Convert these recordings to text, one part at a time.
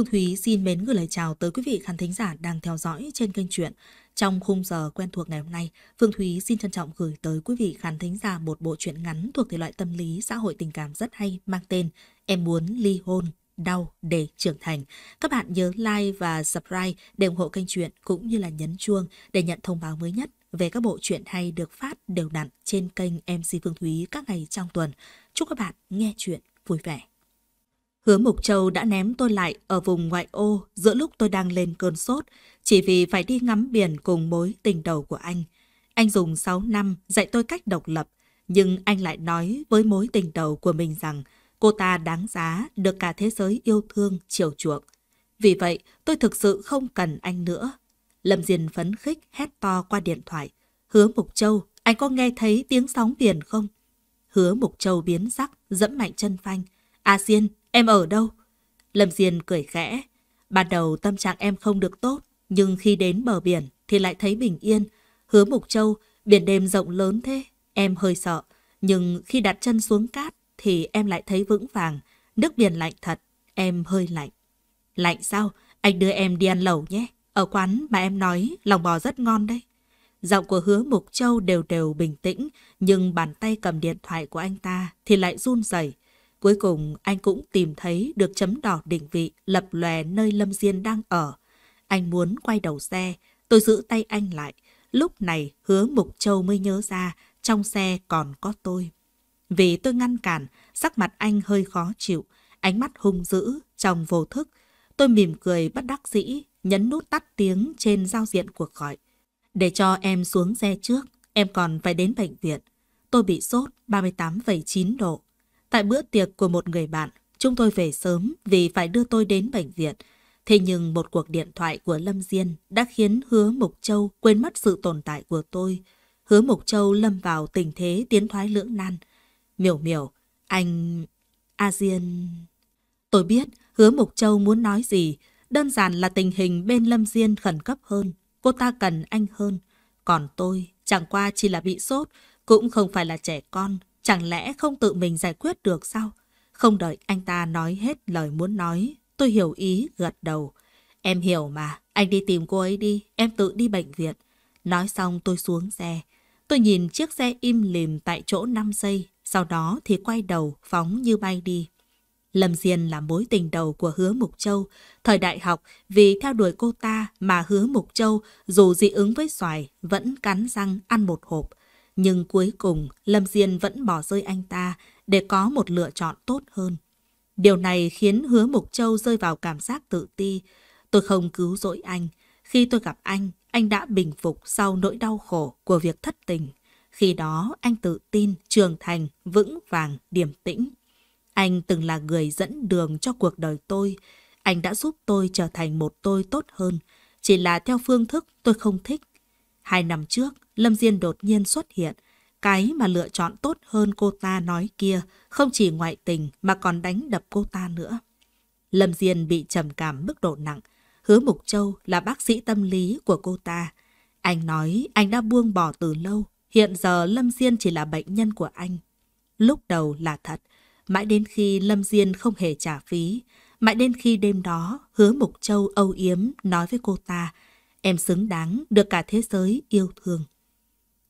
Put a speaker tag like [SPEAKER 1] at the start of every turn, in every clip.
[SPEAKER 1] Hương Thúy xin mến gửi lời chào tới quý vị khán thính giả đang theo dõi trên kênh truyện. Trong khung giờ quen thuộc ngày hôm nay, Phương Thúy xin trân trọng gửi tới quý vị khán thính giả một bộ truyện ngắn thuộc thể loại tâm lý xã hội tình cảm rất hay mang tên Em muốn ly hôn đau để trưởng thành. Các bạn nhớ like và subscribe để ủng hộ kênh truyện cũng như là nhấn chuông để nhận thông báo mới nhất về các bộ truyện hay được phát đều đặn trên kênh MC Phương Thúy các ngày trong tuần. Chúc các bạn nghe truyện vui vẻ. Hứa Mục Châu đã ném tôi lại ở vùng ngoại ô giữa lúc tôi đang lên cơn sốt, chỉ vì phải đi ngắm biển cùng mối tình đầu của anh. Anh dùng 6 năm dạy tôi cách độc lập, nhưng anh lại nói với mối tình đầu của mình rằng cô ta đáng giá được cả thế giới yêu thương, chiều chuộng. Vì vậy, tôi thực sự không cần anh nữa. Lâm Diền phấn khích hét to qua điện thoại. Hứa Mục Châu, anh có nghe thấy tiếng sóng biển không? Hứa Mục Châu biến sắc, dẫm mạnh chân phanh. A Diên, Em ở đâu? Lâm Diên cười khẽ. Ban đầu tâm trạng em không được tốt, nhưng khi đến bờ biển thì lại thấy bình yên. Hứa Mục Châu, biển đêm rộng lớn thế, em hơi sợ. Nhưng khi đặt chân xuống cát thì em lại thấy vững vàng. Nước biển lạnh thật, em hơi lạnh. Lạnh sao? Anh đưa em đi ăn lẩu nhé. Ở quán mà em nói lòng bò rất ngon đấy. Giọng của hứa Mục Châu đều đều bình tĩnh, nhưng bàn tay cầm điện thoại của anh ta thì lại run rẩy Cuối cùng anh cũng tìm thấy được chấm đỏ định vị lập lòe nơi Lâm Diên đang ở. Anh muốn quay đầu xe, tôi giữ tay anh lại. Lúc này hứa Mục Châu mới nhớ ra trong xe còn có tôi. Vì tôi ngăn cản, sắc mặt anh hơi khó chịu, ánh mắt hung dữ, trong vô thức. Tôi mỉm cười bất đắc dĩ, nhấn nút tắt tiếng trên giao diện cuộc gọi. Để cho em xuống xe trước, em còn phải đến bệnh viện. Tôi bị sốt 38,9 độ, Tại bữa tiệc của một người bạn, chúng tôi về sớm vì phải đưa tôi đến bệnh viện. Thế nhưng một cuộc điện thoại của Lâm Diên đã khiến Hứa Mộc Châu quên mất sự tồn tại của tôi. Hứa Mộc Châu lâm vào tình thế tiến thoái lưỡng nan. Miểu miểu, anh... A Diên... Tôi biết Hứa Mộc Châu muốn nói gì. Đơn giản là tình hình bên Lâm Diên khẩn cấp hơn. Cô ta cần anh hơn. Còn tôi chẳng qua chỉ là bị sốt, cũng không phải là trẻ con. Chẳng lẽ không tự mình giải quyết được sao? Không đợi anh ta nói hết lời muốn nói, tôi hiểu ý gật đầu. Em hiểu mà, anh đi tìm cô ấy đi, em tự đi bệnh viện. Nói xong tôi xuống xe. Tôi nhìn chiếc xe im lìm tại chỗ 5 giây, sau đó thì quay đầu phóng như bay đi. Lâm Diên là mối tình đầu của Hứa Mục Châu. Thời đại học, vì theo đuổi cô ta mà Hứa Mục Châu, dù dị ứng với xoài, vẫn cắn răng ăn một hộp. Nhưng cuối cùng, Lâm Diên vẫn bỏ rơi anh ta để có một lựa chọn tốt hơn. Điều này khiến hứa Mục Châu rơi vào cảm giác tự ti. Tôi không cứu rỗi anh. Khi tôi gặp anh, anh đã bình phục sau nỗi đau khổ của việc thất tình. Khi đó, anh tự tin, trưởng thành, vững vàng, điềm tĩnh. Anh từng là người dẫn đường cho cuộc đời tôi. Anh đã giúp tôi trở thành một tôi tốt hơn. Chỉ là theo phương thức tôi không thích Hai năm trước, Lâm Diên đột nhiên xuất hiện. Cái mà lựa chọn tốt hơn cô ta nói kia không chỉ ngoại tình mà còn đánh đập cô ta nữa. Lâm Diên bị trầm cảm mức độ nặng. Hứa Mục Châu là bác sĩ tâm lý của cô ta. Anh nói anh đã buông bỏ từ lâu. Hiện giờ Lâm Diên chỉ là bệnh nhân của anh. Lúc đầu là thật. Mãi đến khi Lâm Diên không hề trả phí. Mãi đến khi đêm đó, hứa Mục Châu âu yếm nói với cô ta Em xứng đáng được cả thế giới yêu thương.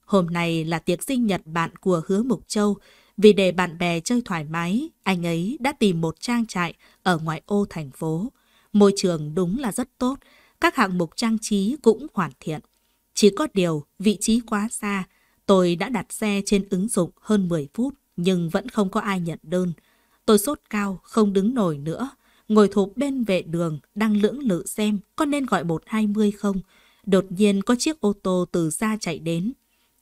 [SPEAKER 1] Hôm nay là tiệc sinh nhật bạn của Hứa Mục Châu. Vì để bạn bè chơi thoải mái, anh ấy đã tìm một trang trại ở ngoại ô thành phố. Môi trường đúng là rất tốt, các hạng mục trang trí cũng hoàn thiện. Chỉ có điều, vị trí quá xa, tôi đã đặt xe trên ứng dụng hơn 10 phút nhưng vẫn không có ai nhận đơn. Tôi sốt cao, không đứng nổi nữa, ngồi thụp bên vệ đường, đang lưỡng lự xem có nên gọi 120 không. Đột nhiên có chiếc ô tô từ xa chạy đến.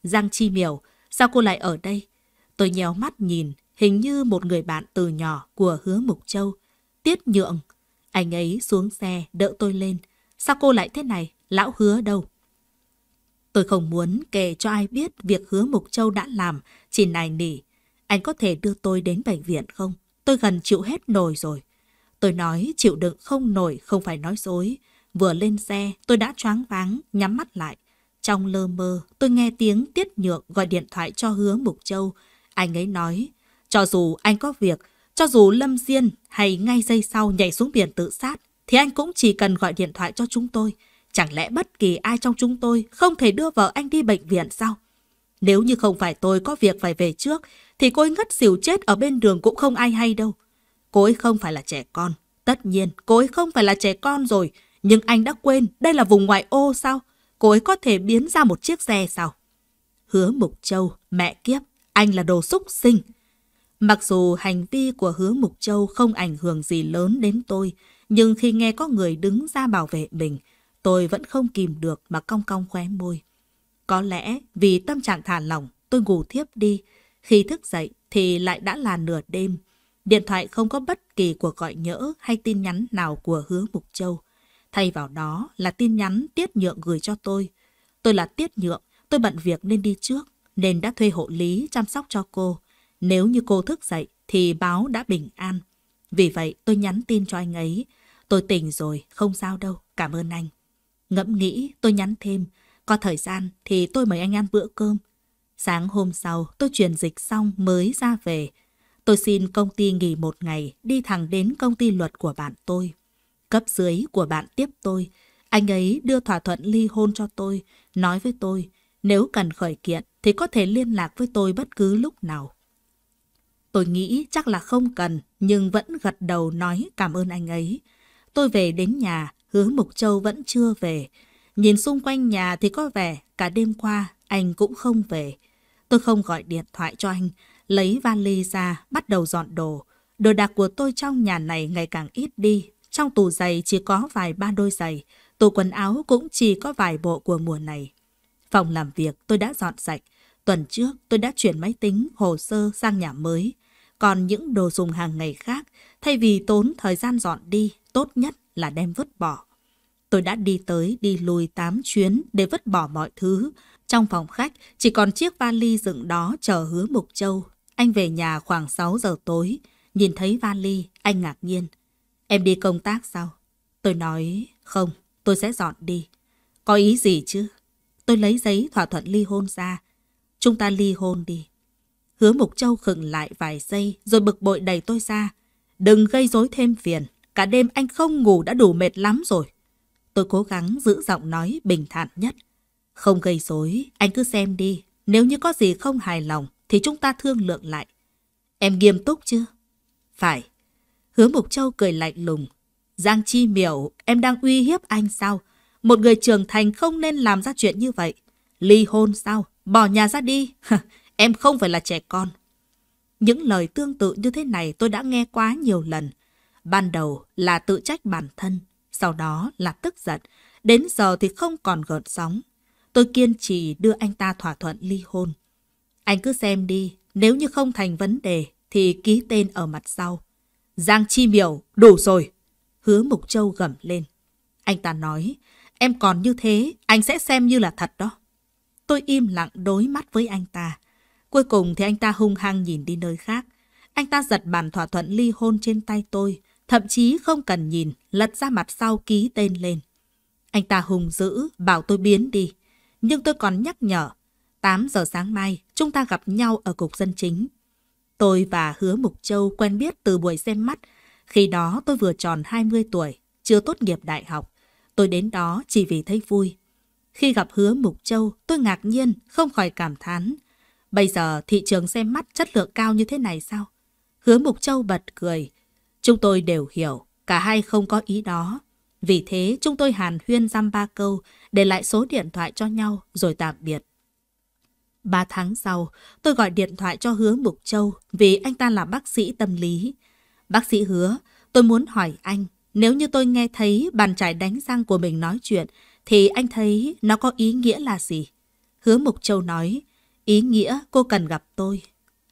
[SPEAKER 1] Giang Chi Miểu, sao cô lại ở đây? Tôi nhéo mắt nhìn, hình như một người bạn từ nhỏ của hứa Mục Châu. Tiết nhượng. Anh ấy xuống xe, đỡ tôi lên. Sao cô lại thế này? Lão hứa đâu? Tôi không muốn kể cho ai biết việc hứa Mục Châu đã làm, chỉ nài nỉ. Anh có thể đưa tôi đến bệnh viện không? Tôi gần chịu hết nồi rồi. Tôi nói chịu đựng không nổi không phải nói dối. Vừa lên xe tôi đã choáng váng, nhắm mắt lại. Trong lơ mơ tôi nghe tiếng tiết nhượng gọi điện thoại cho hứa Mục Châu. Anh ấy nói, cho dù anh có việc, cho dù Lâm Diên hay ngay giây sau nhảy xuống biển tự sát, thì anh cũng chỉ cần gọi điện thoại cho chúng tôi. Chẳng lẽ bất kỳ ai trong chúng tôi không thể đưa vợ anh đi bệnh viện sao? Nếu như không phải tôi có việc phải về trước, thì cô ấy ngất xỉu chết ở bên đường cũng không ai hay đâu. Cô ấy không phải là trẻ con. Tất nhiên, cô ấy không phải là trẻ con rồi. Nhưng anh đã quên, đây là vùng ngoại ô sao? Cô ấy có thể biến ra một chiếc xe sao? Hứa Mục Châu, mẹ kiếp, anh là đồ xúc sinh. Mặc dù hành vi của Hứa Mục Châu không ảnh hưởng gì lớn đến tôi, nhưng khi nghe có người đứng ra bảo vệ mình, tôi vẫn không kìm được mà cong cong khóe môi. Có lẽ vì tâm trạng thả lỏng, tôi ngủ thiếp đi. Khi thức dậy thì lại đã là nửa đêm. Điện thoại không có bất kỳ cuộc gọi nhỡ hay tin nhắn nào của hứa Mục Châu. Thay vào đó là tin nhắn Tiết Nhượng gửi cho tôi. Tôi là Tiết Nhượng, tôi bận việc nên đi trước, nên đã thuê hộ lý chăm sóc cho cô. Nếu như cô thức dậy thì báo đã bình an. Vì vậy tôi nhắn tin cho anh ấy. Tôi tỉnh rồi, không sao đâu, cảm ơn anh. Ngẫm nghĩ tôi nhắn thêm, có thời gian thì tôi mời anh ăn bữa cơm. Sáng hôm sau tôi truyền dịch xong mới ra về. Tôi xin công ty nghỉ một ngày, đi thẳng đến công ty luật của bạn tôi. Cấp dưới của bạn tiếp tôi. Anh ấy đưa thỏa thuận ly hôn cho tôi, nói với tôi, nếu cần khởi kiện thì có thể liên lạc với tôi bất cứ lúc nào. Tôi nghĩ chắc là không cần, nhưng vẫn gật đầu nói cảm ơn anh ấy. Tôi về đến nhà, hứa Mục Châu vẫn chưa về. Nhìn xung quanh nhà thì có vẻ cả đêm qua anh cũng không về. Tôi không gọi điện thoại cho anh lấy vali ra, bắt đầu dọn đồ. Đồ đạc của tôi trong nhà này ngày càng ít đi. Trong tủ giày chỉ có vài ba đôi giày, tủ quần áo cũng chỉ có vài bộ của mùa này. Phòng làm việc tôi đã dọn sạch. Tuần trước tôi đã chuyển máy tính, hồ sơ sang nhà mới. Còn những đồ dùng hàng ngày khác, thay vì tốn thời gian dọn đi, tốt nhất là đem vứt bỏ. Tôi đã đi tới đi lùi 8 chuyến để vứt bỏ mọi thứ. Trong phòng khách chỉ còn chiếc vali dựng đó chờ hứa Mục Châu. Anh về nhà khoảng 6 giờ tối, nhìn thấy vali, anh ngạc nhiên. Em đi công tác sao? Tôi nói, không, tôi sẽ dọn đi. Có ý gì chứ? Tôi lấy giấy thỏa thuận ly hôn ra. Chúng ta ly hôn đi. Hứa Mục Châu khựng lại vài giây rồi bực bội đẩy tôi ra. Đừng gây rối thêm phiền. Cả đêm anh không ngủ đã đủ mệt lắm rồi. Tôi cố gắng giữ giọng nói bình thản nhất. Không gây rối, anh cứ xem đi. Nếu như có gì không hài lòng, thì chúng ta thương lượng lại. Em nghiêm túc chưa? Phải. Hứa Mục Châu cười lạnh lùng. Giang Chi miểu, em đang uy hiếp anh sao? Một người trưởng thành không nên làm ra chuyện như vậy. Ly hôn sao? Bỏ nhà ra đi. em không phải là trẻ con. Những lời tương tự như thế này tôi đã nghe quá nhiều lần. Ban đầu là tự trách bản thân, sau đó là tức giận. Đến giờ thì không còn gợn sóng. Tôi kiên trì đưa anh ta thỏa thuận ly hôn. Anh cứ xem đi, nếu như không thành vấn đề thì ký tên ở mặt sau. Giang Chi Miểu, đủ rồi. Hứa Mục Châu gầm lên. Anh ta nói, em còn như thế, anh sẽ xem như là thật đó. Tôi im lặng đối mắt với anh ta. Cuối cùng thì anh ta hung hăng nhìn đi nơi khác. Anh ta giật bản thỏa thuận ly hôn trên tay tôi, thậm chí không cần nhìn, lật ra mặt sau ký tên lên. Anh ta hùng dữ, bảo tôi biến đi. Nhưng tôi còn nhắc nhở, 8 giờ sáng mai, chúng ta gặp nhau ở cục dân chính. Tôi và Hứa Mục Châu quen biết từ buổi xem mắt. Khi đó tôi vừa tròn 20 tuổi, chưa tốt nghiệp đại học. Tôi đến đó chỉ vì thấy vui. Khi gặp Hứa Mục Châu, tôi ngạc nhiên, không khỏi cảm thán. Bây giờ thị trường xem mắt chất lượng cao như thế này sao? Hứa Mục Châu bật cười. Chúng tôi đều hiểu, cả hai không có ý đó. Vì thế chúng tôi hàn huyên giam ba câu, để lại số điện thoại cho nhau rồi tạm biệt. Ba tháng sau, tôi gọi điện thoại cho Hứa Mục Châu vì anh ta là bác sĩ tâm lý. Bác sĩ hứa, tôi muốn hỏi anh, nếu như tôi nghe thấy bàn chải đánh răng của mình nói chuyện, thì anh thấy nó có ý nghĩa là gì? Hứa Mục Châu nói, ý nghĩa cô cần gặp tôi.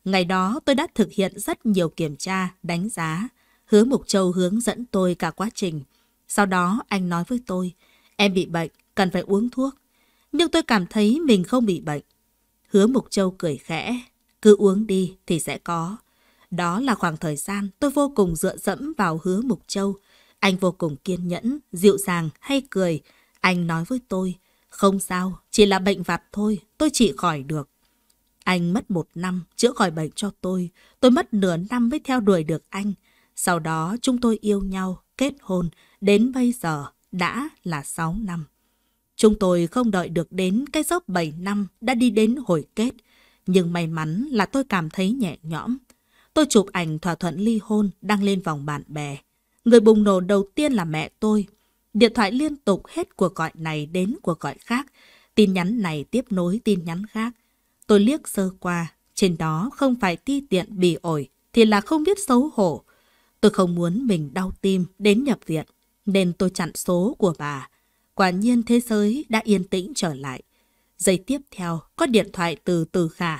[SPEAKER 1] Ngày đó tôi đã thực hiện rất nhiều kiểm tra, đánh giá. Hứa Mục Châu hướng dẫn tôi cả quá trình. Sau đó anh nói với tôi, em bị bệnh, cần phải uống thuốc. Nhưng tôi cảm thấy mình không bị bệnh. Hứa Mục Châu cười khẽ, cứ uống đi thì sẽ có. Đó là khoảng thời gian tôi vô cùng dựa dẫm vào hứa Mục Châu. Anh vô cùng kiên nhẫn, dịu dàng hay cười. Anh nói với tôi, không sao, chỉ là bệnh vặt thôi, tôi trị khỏi được. Anh mất một năm chữa khỏi bệnh cho tôi, tôi mất nửa năm mới theo đuổi được anh. Sau đó chúng tôi yêu nhau, kết hôn, đến bây giờ đã là 6 năm. Chúng tôi không đợi được đến cái dốc 7 năm đã đi đến hồi kết, nhưng may mắn là tôi cảm thấy nhẹ nhõm. Tôi chụp ảnh thỏa thuận ly hôn đăng lên vòng bạn bè. Người bùng nổ đầu tiên là mẹ tôi. Điện thoại liên tục hết cuộc gọi này đến cuộc gọi khác. Tin nhắn này tiếp nối tin nhắn khác. Tôi liếc sơ qua. Trên đó không phải ti tiện bỉ ổi thì là không biết xấu hổ. Tôi không muốn mình đau tim đến nhập viện nên tôi chặn số của bà. Quả nhiên thế giới đã yên tĩnh trở lại. Giây tiếp theo, có điện thoại từ Từ Khả.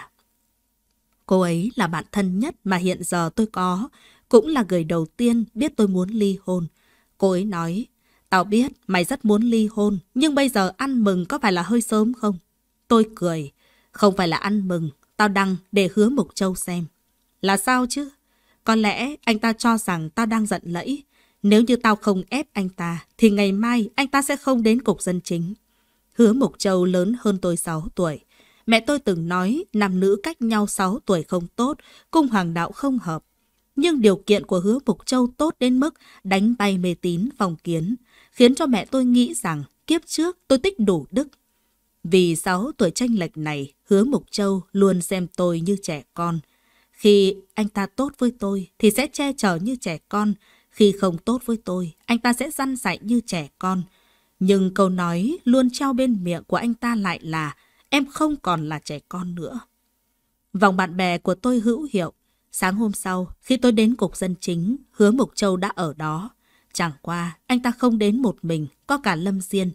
[SPEAKER 1] Cô ấy là bạn thân nhất mà hiện giờ tôi có, cũng là người đầu tiên biết tôi muốn ly hôn. Cô ấy nói, tao biết mày rất muốn ly hôn, nhưng bây giờ ăn mừng có phải là hơi sớm không? Tôi cười, không phải là ăn mừng, tao đăng để hứa Mục Châu xem. Là sao chứ? Có lẽ anh ta cho rằng tao đang giận lẫy, nếu như tao không ép anh ta, thì ngày mai anh ta sẽ không đến cục dân chính. Hứa Mộc Châu lớn hơn tôi 6 tuổi. Mẹ tôi từng nói nam nữ cách nhau 6 tuổi không tốt, cung hoàng đạo không hợp. Nhưng điều kiện của hứa mục Châu tốt đến mức đánh bay mê tín phòng kiến, khiến cho mẹ tôi nghĩ rằng kiếp trước tôi tích đủ đức. Vì 6 tuổi tranh lệch này, hứa mục Châu luôn xem tôi như trẻ con. Khi anh ta tốt với tôi thì sẽ che chở như trẻ con, khi không tốt với tôi, anh ta sẽ răn dạy như trẻ con. Nhưng câu nói luôn treo bên miệng của anh ta lại là em không còn là trẻ con nữa. Vòng bạn bè của tôi hữu hiệu. Sáng hôm sau, khi tôi đến cục dân chính, hứa Mục Châu đã ở đó. Chẳng qua, anh ta không đến một mình, có cả Lâm Diên.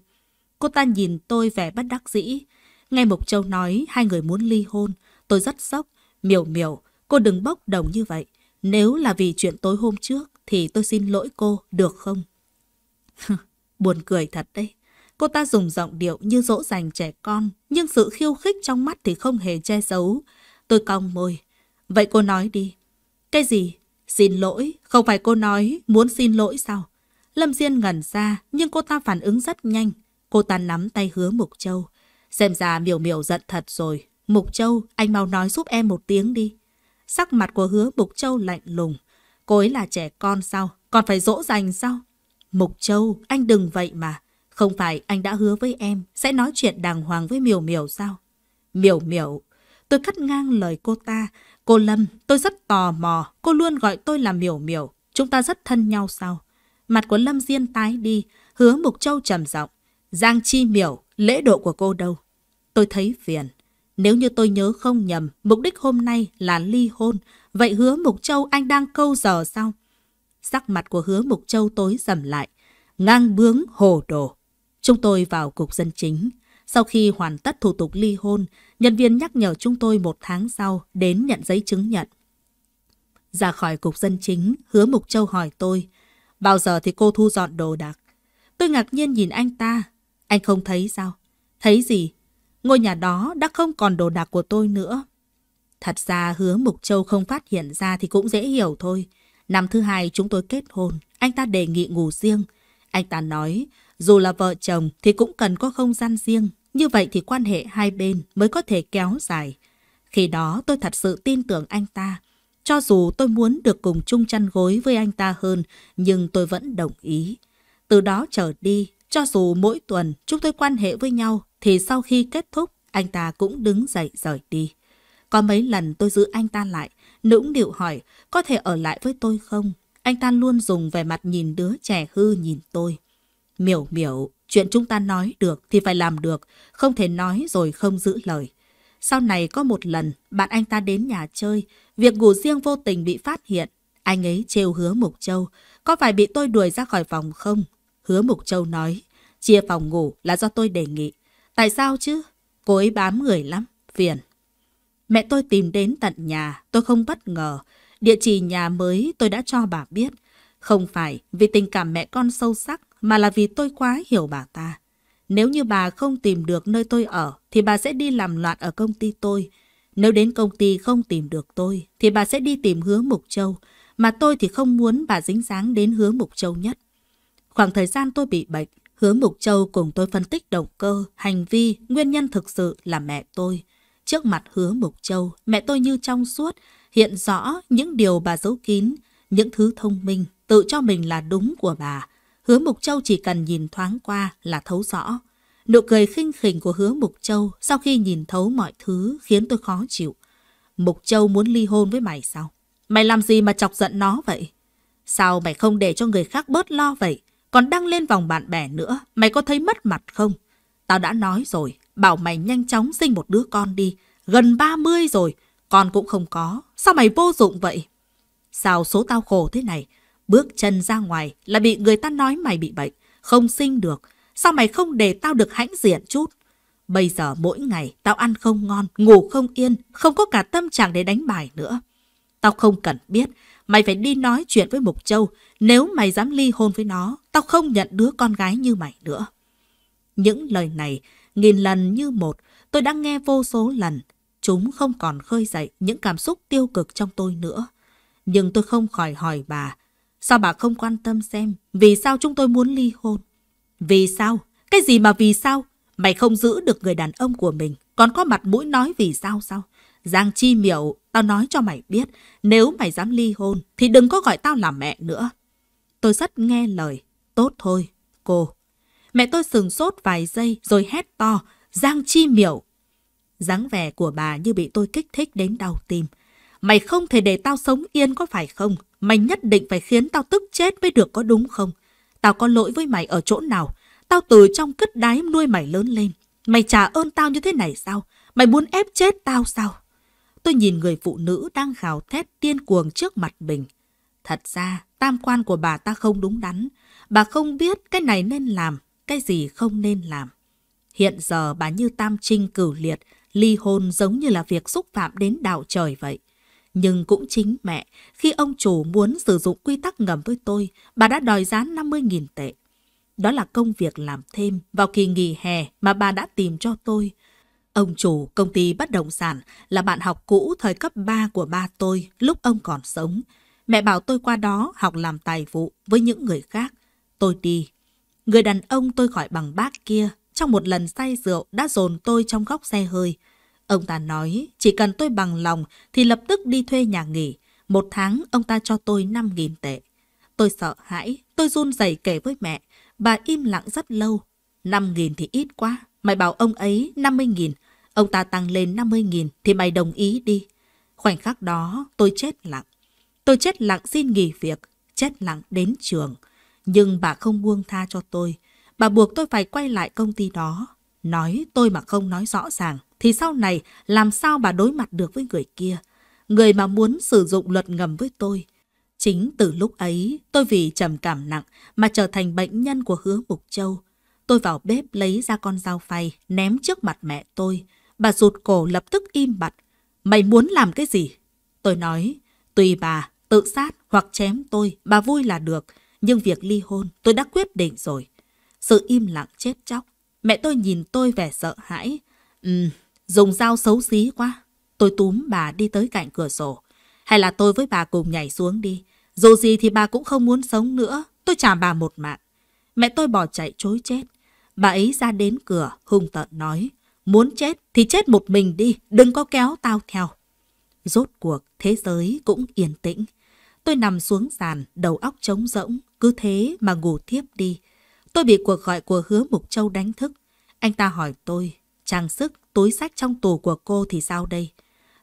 [SPEAKER 1] Cô ta nhìn tôi vẻ bất đắc dĩ. Nghe Mục Châu nói hai người muốn ly hôn, tôi rất sốc. Miểu miểu, cô đừng bốc đồng như vậy. Nếu là vì chuyện tối hôm trước, thì tôi xin lỗi cô được không? Buồn cười thật đấy. Cô ta dùng giọng điệu như dỗ dành trẻ con, nhưng sự khiêu khích trong mắt thì không hề che giấu. Tôi cong môi. Vậy cô nói đi. Cái gì? Xin lỗi? Không phải cô nói muốn xin lỗi sao? Lâm Diên ngẩn ra, nhưng cô ta phản ứng rất nhanh. Cô ta nắm tay hứa Mục Châu. Xem ra miểu miểu giận thật rồi. Mục Châu, anh mau nói giúp em một tiếng đi. Sắc mặt của hứa Mục Châu lạnh lùng. Cô ấy là trẻ con sao? Còn phải dỗ dành sao? Mục Châu, anh đừng vậy mà. Không phải anh đã hứa với em sẽ nói chuyện đàng hoàng với Miểu Miểu sao? Miểu Miểu, tôi cắt ngang lời cô ta. Cô Lâm, tôi rất tò mò. Cô luôn gọi tôi là Miểu Miểu. Chúng ta rất thân nhau sao? Mặt của Lâm Diên tái đi. Hứa Mục Châu trầm giọng. Giang Chi Miểu, lễ độ của cô đâu? Tôi thấy phiền. Nếu như tôi nhớ không nhầm, mục đích hôm nay là ly hôn. Vậy hứa Mục Châu anh đang câu giờ sao? Sắc mặt của hứa Mục Châu tối sầm lại. Ngang bướng hồ đồ. Chúng tôi vào cục dân chính. Sau khi hoàn tất thủ tục ly hôn, nhân viên nhắc nhở chúng tôi một tháng sau đến nhận giấy chứng nhận. Ra khỏi cục dân chính, hứa Mục Châu hỏi tôi. Bao giờ thì cô thu dọn đồ đạc? Tôi ngạc nhiên nhìn anh ta. Anh không thấy sao? Thấy gì? Ngôi nhà đó đã không còn đồ đạc của tôi nữa. Thật ra hứa Mục Châu không phát hiện ra thì cũng dễ hiểu thôi. Năm thứ hai chúng tôi kết hôn, anh ta đề nghị ngủ riêng. Anh ta nói, dù là vợ chồng thì cũng cần có không gian riêng. Như vậy thì quan hệ hai bên mới có thể kéo dài. Khi đó tôi thật sự tin tưởng anh ta. Cho dù tôi muốn được cùng chung chăn gối với anh ta hơn, nhưng tôi vẫn đồng ý. Từ đó trở đi, cho dù mỗi tuần chúng tôi quan hệ với nhau, thì sau khi kết thúc, anh ta cũng đứng dậy rời đi. Có mấy lần tôi giữ anh ta lại, nũng điệu hỏi có thể ở lại với tôi không? Anh ta luôn dùng vẻ mặt nhìn đứa trẻ hư nhìn tôi. Miểu miểu, chuyện chúng ta nói được thì phải làm được, không thể nói rồi không giữ lời. Sau này có một lần, bạn anh ta đến nhà chơi, việc ngủ riêng vô tình bị phát hiện. Anh ấy trêu hứa Mục Châu, có phải bị tôi đuổi ra khỏi phòng không? Hứa Mục Châu nói, chia phòng ngủ là do tôi đề nghị. Tại sao chứ? Cô ấy bám người lắm, phiền. Mẹ tôi tìm đến tận nhà, tôi không bất ngờ. Địa chỉ nhà mới tôi đã cho bà biết. Không phải vì tình cảm mẹ con sâu sắc, mà là vì tôi quá hiểu bà ta. Nếu như bà không tìm được nơi tôi ở, thì bà sẽ đi làm loạn ở công ty tôi. Nếu đến công ty không tìm được tôi, thì bà sẽ đi tìm hứa Mục Châu. Mà tôi thì không muốn bà dính dáng đến hứa Mục Châu nhất. Khoảng thời gian tôi bị bệnh, Hứa Mục Châu cùng tôi phân tích động cơ, hành vi, nguyên nhân thực sự là mẹ tôi. Trước mặt hứa Mộc Châu, mẹ tôi như trong suốt, hiện rõ những điều bà giấu kín, những thứ thông minh, tự cho mình là đúng của bà. Hứa Mộc Châu chỉ cần nhìn thoáng qua là thấu rõ. Nụ cười khinh khỉnh của hứa Mộc Châu sau khi nhìn thấu mọi thứ khiến tôi khó chịu. Mộc Châu muốn ly hôn với mày sao? Mày làm gì mà chọc giận nó vậy? Sao mày không để cho người khác bớt lo vậy? Còn đăng lên vòng bạn bè nữa, mày có thấy mất mặt không? Tao đã nói rồi, bảo mày nhanh chóng sinh một đứa con đi. Gần 30 rồi, con cũng không có. Sao mày vô dụng vậy? Sao số tao khổ thế này? Bước chân ra ngoài là bị người ta nói mày bị bệnh, không sinh được. Sao mày không để tao được hãnh diện chút? Bây giờ mỗi ngày tao ăn không ngon, ngủ không yên, không có cả tâm trạng để đánh bài nữa. Tao không cần biết, mày phải đi nói chuyện với Mục Châu. Nếu mày dám ly hôn với nó, tao không nhận đứa con gái như mày nữa. Những lời này Nghìn lần như một, tôi đã nghe vô số lần. Chúng không còn khơi dậy những cảm xúc tiêu cực trong tôi nữa. Nhưng tôi không khỏi hỏi bà, sao bà không quan tâm xem vì sao chúng tôi muốn ly hôn? Vì sao? Cái gì mà vì sao? Mày không giữ được người đàn ông của mình, còn có mặt mũi nói vì sao sao? Giang Chi Miệu, tao nói cho mày biết, nếu mày dám ly hôn thì đừng có gọi tao là mẹ nữa. Tôi rất nghe lời, tốt thôi, cô. Mẹ tôi sừng sốt vài giây rồi hét to, Giang Chi Miểu. dáng vẻ của bà như bị tôi kích thích đến đau tim. Mày không thể để tao sống yên có phải không? Mày nhất định phải khiến tao tức chết mới được có đúng không? Tao có lỗi với mày ở chỗ nào? Tao từ trong cất đáy nuôi mày lớn lên. Mày trả ơn tao như thế này sao? Mày muốn ép chết tao sao? Tôi nhìn người phụ nữ đang gào thét tiên cuồng trước mặt mình. Thật ra, tam quan của bà ta không đúng đắn. Bà không biết cái này nên làm cái gì không nên làm. Hiện giờ bà Như Tam Trinh cửu liệt, ly hôn giống như là việc xúc phạm đến đạo trời vậy. Nhưng cũng chính mẹ, khi ông chủ muốn sử dụng quy tắc ngầm với tôi, bà đã đòi giá 50.000 tệ. Đó là công việc làm thêm vào kỳ nghỉ hè mà bà đã tìm cho tôi. Ông chủ công ty bất động sản là bạn học cũ thời cấp 3 của ba tôi lúc ông còn sống. Mẹ bảo tôi qua đó học làm tài vụ với những người khác. Tôi đi Người đàn ông tôi gọi bằng bác kia, trong một lần say rượu đã dồn tôi trong góc xe hơi. Ông ta nói, chỉ cần tôi bằng lòng thì lập tức đi thuê nhà nghỉ. Một tháng ông ta cho tôi 5.000 tệ. Tôi sợ hãi, tôi run rẩy kể với mẹ. Bà im lặng rất lâu. 5.000 thì ít quá, mày bảo ông ấy 50.000. Ông ta tăng lên 50.000 thì mày đồng ý đi. Khoảnh khắc đó tôi chết lặng. Tôi chết lặng xin nghỉ việc, chết lặng đến trường. Nhưng bà không buông tha cho tôi. Bà buộc tôi phải quay lại công ty đó. Nói tôi mà không nói rõ ràng, thì sau này làm sao bà đối mặt được với người kia? Người mà muốn sử dụng luật ngầm với tôi. Chính từ lúc ấy, tôi vì trầm cảm nặng mà trở thành bệnh nhân của hứa Mục Châu. Tôi vào bếp lấy ra con dao phay, ném trước mặt mẹ tôi. Bà rụt cổ lập tức im bặt. Mày muốn làm cái gì? Tôi nói, tùy bà, tự sát hoặc chém tôi, bà vui là được. Nhưng việc ly hôn tôi đã quyết định rồi. Sự im lặng chết chóc. Mẹ tôi nhìn tôi vẻ sợ hãi. Ừm, dùng dao xấu xí quá. Tôi túm bà đi tới cạnh cửa sổ. Hay là tôi với bà cùng nhảy xuống đi. Dù gì thì bà cũng không muốn sống nữa. Tôi trả bà một mạng. Mẹ tôi bỏ chạy chối chết. Bà ấy ra đến cửa, hung tợn nói. Muốn chết thì chết một mình đi, đừng có kéo tao theo. Rốt cuộc, thế giới cũng yên tĩnh. Tôi nằm xuống sàn, đầu óc trống rỗng, cứ thế mà ngủ tiếp đi. Tôi bị cuộc gọi của hứa Mục Châu đánh thức. Anh ta hỏi tôi, trang sức, túi sách trong tù của cô thì sao đây?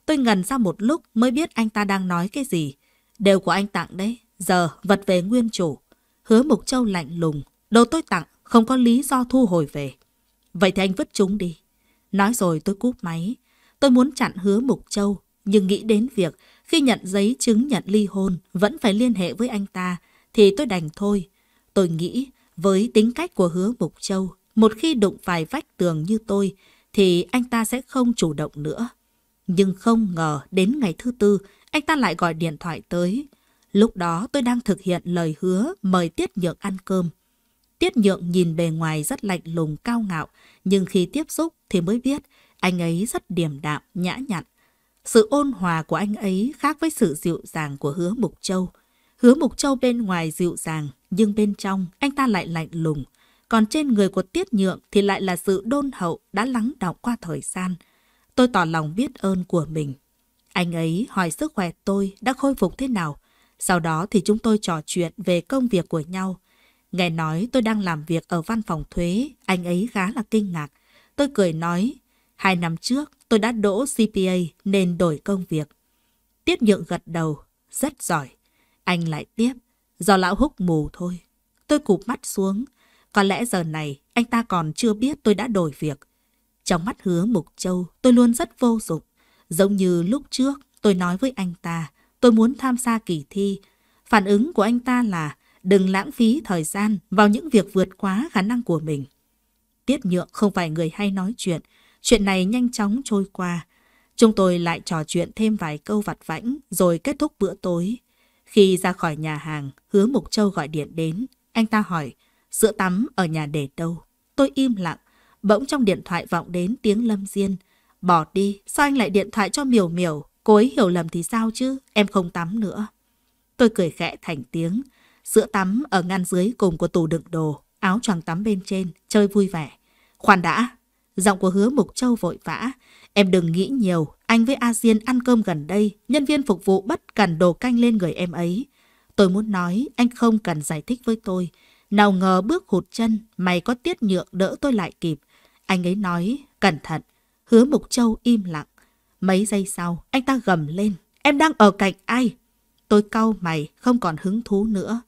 [SPEAKER 1] Tôi ngần ra một lúc mới biết anh ta đang nói cái gì. Đều của anh tặng đấy, giờ vật về nguyên chủ. Hứa Mục Châu lạnh lùng, đồ tôi tặng, không có lý do thu hồi về. Vậy thì anh vứt chúng đi. Nói rồi tôi cúp máy. Tôi muốn chặn hứa Mục Châu, nhưng nghĩ đến việc khi nhận giấy chứng nhận ly hôn vẫn phải liên hệ với anh ta thì tôi đành thôi. Tôi nghĩ với tính cách của hứa Mục Châu, một khi đụng phải vách tường như tôi thì anh ta sẽ không chủ động nữa. Nhưng không ngờ đến ngày thứ tư anh ta lại gọi điện thoại tới. Lúc đó tôi đang thực hiện lời hứa mời Tiết Nhượng ăn cơm. Tiết Nhượng nhìn bề ngoài rất lạnh lùng cao ngạo, nhưng khi tiếp xúc thì mới biết anh ấy rất điềm đạm, nhã nhặn. Sự ôn hòa của anh ấy khác với sự dịu dàng của hứa Mục Châu. Hứa Mục Châu bên ngoài dịu dàng, nhưng bên trong anh ta lại lạnh lùng. Còn trên người của Tiết Nhượng thì lại là sự đôn hậu đã lắng đọng qua thời gian. Tôi tỏ lòng biết ơn của mình. Anh ấy hỏi sức khỏe tôi đã khôi phục thế nào. Sau đó thì chúng tôi trò chuyện về công việc của nhau. Nghe nói tôi đang làm việc ở văn phòng thuế, anh ấy khá là kinh ngạc. Tôi cười nói, hai năm trước tôi đã đỗ CPA nên đổi công việc. Tiết Nhượng gật đầu, rất giỏi. Anh lại tiếp, do lão húc mù thôi. Tôi cụp mắt xuống, có lẽ giờ này anh ta còn chưa biết tôi đã đổi việc. Trong mắt hứa Mục Châu, tôi luôn rất vô dụng. Giống như lúc trước, tôi nói với anh ta, tôi muốn tham gia kỳ thi. Phản ứng của anh ta là đừng lãng phí thời gian vào những việc vượt quá khả năng của mình. Tiết Nhượng không phải người hay nói chuyện, chuyện này nhanh chóng trôi qua. Chúng tôi lại trò chuyện thêm vài câu vặt vãnh rồi kết thúc bữa tối. Khi ra khỏi nhà hàng, hứa Mục Châu gọi điện đến. Anh ta hỏi, sữa tắm ở nhà để đâu? Tôi im lặng, bỗng trong điện thoại vọng đến tiếng Lâm Diên. Bỏ đi, sao anh lại điện thoại cho Miều Miều? Cô ấy hiểu lầm thì sao chứ, em không tắm nữa. Tôi cười khẽ thành tiếng. Sữa tắm ở ngăn dưới cùng của tủ đựng đồ, áo choàng tắm bên trên, chơi vui vẻ. Khoan đã, giọng của hứa Mục Châu vội vã. Em đừng nghĩ nhiều, anh với A Diên ăn cơm gần đây, nhân viên phục vụ bất cần đồ canh lên người em ấy. Tôi muốn nói, anh không cần giải thích với tôi. Nào ngờ bước hụt chân, mày có tiết nhượng đỡ tôi lại kịp. Anh ấy nói, cẩn thận. Hứa Mục Châu im lặng. Mấy giây sau, anh ta gầm lên. Em đang ở cạnh ai? Tôi cau mày, không còn hứng thú nữa.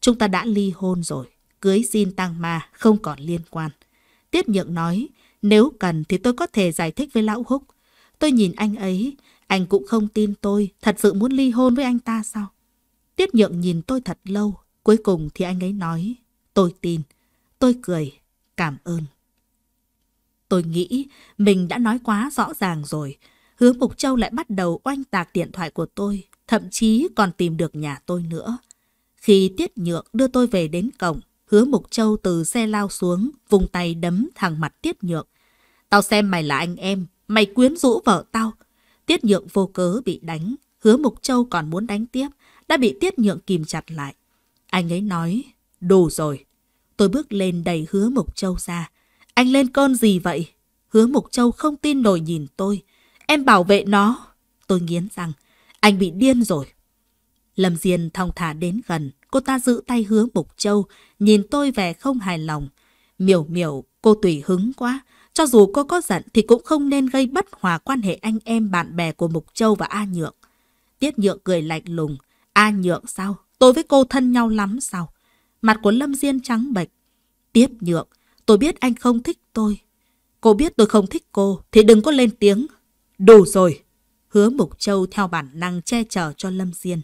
[SPEAKER 1] Chúng ta đã ly hôn rồi. Cưới xin tăng ma, không còn liên quan. Tiết nhượng nói, nếu cần thì tôi có thể giải thích với Lão Húc. Tôi nhìn anh ấy, anh cũng không tin tôi, thật sự muốn ly hôn với anh ta sao? Tiết nhượng nhìn tôi thật lâu, cuối cùng thì anh ấy nói, tôi tin. Tôi cười, cảm ơn. Tôi nghĩ mình đã nói quá rõ ràng rồi. Hứa Mục Châu lại bắt đầu oanh tạc điện thoại của tôi, thậm chí còn tìm được nhà tôi nữa. Khi Tiết Nhượng đưa tôi về đến cổng, Hứa Mục Châu từ xe lao xuống, vùng tay đấm thẳng mặt Tiết Nhượng. Tao xem mày là anh em, Mày quyến rũ vợ tao. Tiết nhượng vô cớ bị đánh. Hứa Mục Châu còn muốn đánh tiếp. Đã bị tiết nhượng kìm chặt lại. Anh ấy nói, đủ rồi. Tôi bước lên đẩy hứa Mục Châu ra. Anh lên con gì vậy? Hứa Mục Châu không tin nổi nhìn tôi. Em bảo vệ nó. Tôi nghiến rằng, anh bị điên rồi. Lâm Diên thong thả đến gần. Cô ta giữ tay hứa Mục Châu, nhìn tôi vẻ không hài lòng. Miểu miểu, cô tùy hứng quá. Cho dù cô có giận thì cũng không nên gây bất hòa quan hệ anh em bạn bè của Mục Châu và A Nhượng. Tiết Nhượng cười lạnh lùng. A Nhượng sao? Tôi với cô thân nhau lắm sao? Mặt của Lâm Diên trắng bệch. Tiết Nhượng, tôi biết anh không thích tôi. Cô biết tôi không thích cô thì đừng có lên tiếng. Đủ rồi. Hứa Mục Châu theo bản năng che chở cho Lâm Diên.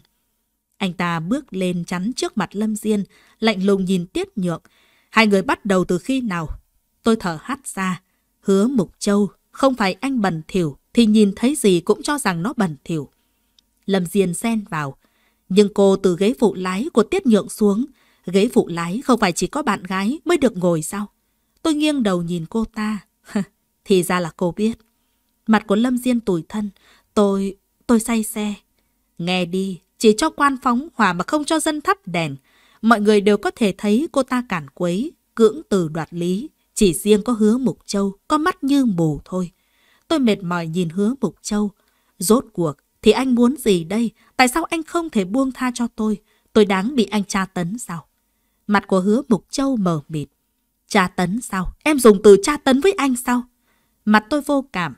[SPEAKER 1] Anh ta bước lên chắn trước mặt Lâm Diên, lạnh lùng nhìn Tiết Nhượng. Hai người bắt đầu từ khi nào? Tôi thở hắt ra. Hứa Mục Châu, không phải anh bẩn thỉu thì nhìn thấy gì cũng cho rằng nó bẩn thỉu. Lâm Diên xen vào, nhưng cô từ ghế phụ lái của Tiết Nhượng xuống, ghế phụ lái không phải chỉ có bạn gái mới được ngồi sao? Tôi nghiêng đầu nhìn cô ta, thì ra là cô biết. Mặt của Lâm Diên tủi thân, tôi, tôi say xe. Nghe đi, chỉ cho quan phóng hỏa mà không cho dân thắp đèn. Mọi người đều có thể thấy cô ta cản quấy, cưỡng từ đoạt lý. Chỉ riêng có hứa Mục Châu, có mắt như mù thôi. Tôi mệt mỏi nhìn hứa Mục Châu. Rốt cuộc, thì anh muốn gì đây? Tại sao anh không thể buông tha cho tôi? Tôi đáng bị anh tra tấn sao? Mặt của hứa Mục Châu mờ mịt. Tra tấn sao? Em dùng từ tra tấn với anh sao? Mặt tôi vô cảm.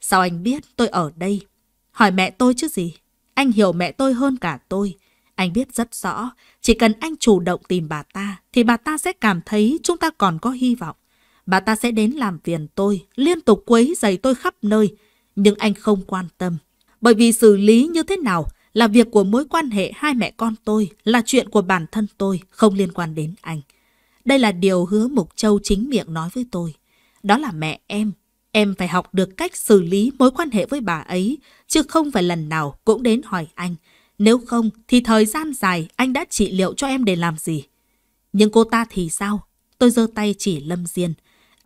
[SPEAKER 1] Sao anh biết tôi ở đây? Hỏi mẹ tôi chứ gì? Anh hiểu mẹ tôi hơn cả tôi. Anh biết rất rõ, chỉ cần anh chủ động tìm bà ta, thì bà ta sẽ cảm thấy chúng ta còn có hy vọng bà ta sẽ đến làm phiền tôi, liên tục quấy giày tôi khắp nơi. Nhưng anh không quan tâm. Bởi vì xử lý như thế nào là việc của mối quan hệ hai mẹ con tôi, là chuyện của bản thân tôi, không liên quan đến anh. Đây là điều hứa Mục Châu chính miệng nói với tôi. Đó là mẹ em. Em phải học được cách xử lý mối quan hệ với bà ấy, chứ không phải lần nào cũng đến hỏi anh. Nếu không thì thời gian dài anh đã trị liệu cho em để làm gì? Nhưng cô ta thì sao? Tôi giơ tay chỉ Lâm Diên.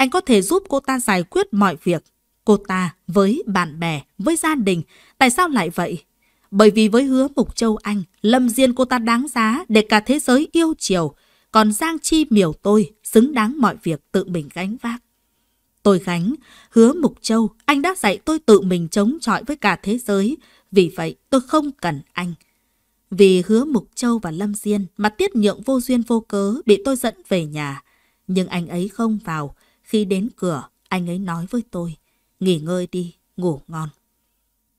[SPEAKER 1] Anh có thể giúp cô ta giải quyết mọi việc. Cô ta với bạn bè, với gia đình, tại sao lại vậy? Bởi vì với hứa Mục Châu Anh, Lâm Diên cô ta đáng giá để cả thế giới yêu chiều. Còn Giang Chi miểu tôi, xứng đáng mọi việc tự mình gánh vác. Tôi gánh, hứa Mục Châu, anh đã dạy tôi tự mình chống chọi với cả thế giới. Vì vậy, tôi không cần anh. Vì hứa Mục Châu và Lâm Diên mà tiết nhượng vô duyên vô cớ bị tôi dẫn về nhà. Nhưng anh ấy không vào, khi đến cửa, anh ấy nói với tôi, nghỉ ngơi đi, ngủ ngon.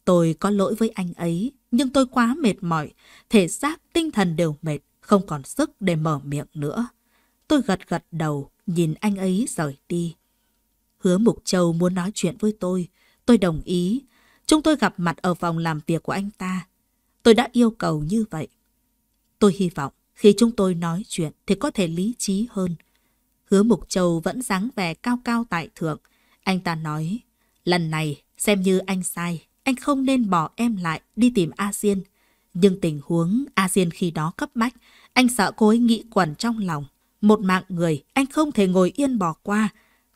[SPEAKER 1] Tôi có lỗi với anh ấy, nhưng tôi quá mệt mỏi, thể xác, tinh thần đều mệt, không còn sức để mở miệng nữa. Tôi gật gật đầu, nhìn anh ấy rời đi. Hứa Mục Châu muốn nói chuyện với tôi, tôi đồng ý. Chúng tôi gặp mặt ở phòng làm việc của anh ta. Tôi đã yêu cầu như vậy. Tôi hy vọng khi chúng tôi nói chuyện thì có thể lý trí hơn, Hứa Mục Châu vẫn dáng vẻ cao cao tại thượng. Anh ta nói, lần này xem như anh sai, anh không nên bỏ em lại đi tìm A Diên. Nhưng tình huống A Diên khi đó cấp bách, anh sợ cô ấy nghĩ quẩn trong lòng. Một mạng người, anh không thể ngồi yên bỏ qua.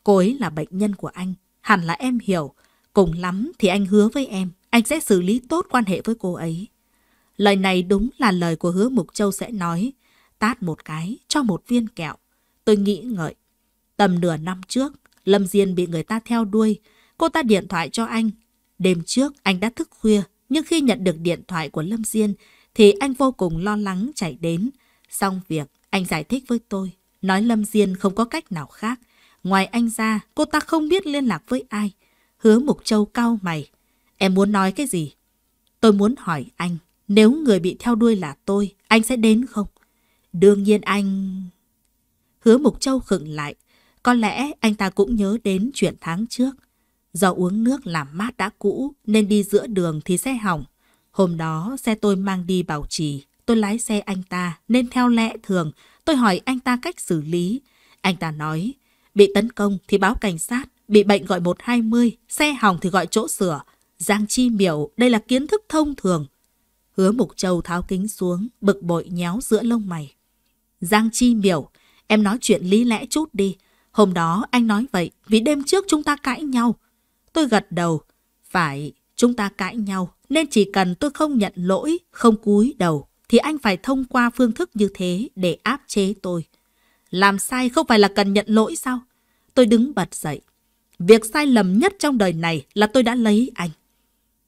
[SPEAKER 1] Cô ấy là bệnh nhân của anh, hẳn là em hiểu. Cùng lắm thì anh hứa với em, anh sẽ xử lý tốt quan hệ với cô ấy. Lời này đúng là lời của hứa Mục Châu sẽ nói. Tát một cái, cho một viên kẹo. Tôi nghĩ ngợi. Tầm nửa năm trước, Lâm Diên bị người ta theo đuôi. Cô ta điện thoại cho anh. Đêm trước, anh đã thức khuya. Nhưng khi nhận được điện thoại của Lâm Diên, thì anh vô cùng lo lắng chạy đến. Xong việc, anh giải thích với tôi. Nói Lâm Diên không có cách nào khác. Ngoài anh ra, cô ta không biết liên lạc với ai. Hứa Mục Châu cao mày. Em muốn nói cái gì? Tôi muốn hỏi anh, nếu người bị theo đuôi là tôi, anh sẽ đến không? Đương nhiên anh... Hứa Mục Châu khựng lại. Có lẽ anh ta cũng nhớ đến chuyện tháng trước. Do uống nước làm mát đã cũ nên đi giữa đường thì xe hỏng. Hôm đó xe tôi mang đi bảo trì. Tôi lái xe anh ta nên theo lẽ thường tôi hỏi anh ta cách xử lý. Anh ta nói bị tấn công thì báo cảnh sát, bị bệnh gọi 120, xe hỏng thì gọi chỗ sửa. Giang Chi miểu đây là kiến thức thông thường. Hứa Mục Châu tháo kính xuống, bực bội nhéo giữa lông mày. Giang Chi miểu, Em nói chuyện lý lẽ chút đi. Hôm đó anh nói vậy vì đêm trước chúng ta cãi nhau. Tôi gật đầu. Phải, chúng ta cãi nhau. Nên chỉ cần tôi không nhận lỗi, không cúi đầu, thì anh phải thông qua phương thức như thế để áp chế tôi. Làm sai không phải là cần nhận lỗi sao? Tôi đứng bật dậy. Việc sai lầm nhất trong đời này là tôi đã lấy anh.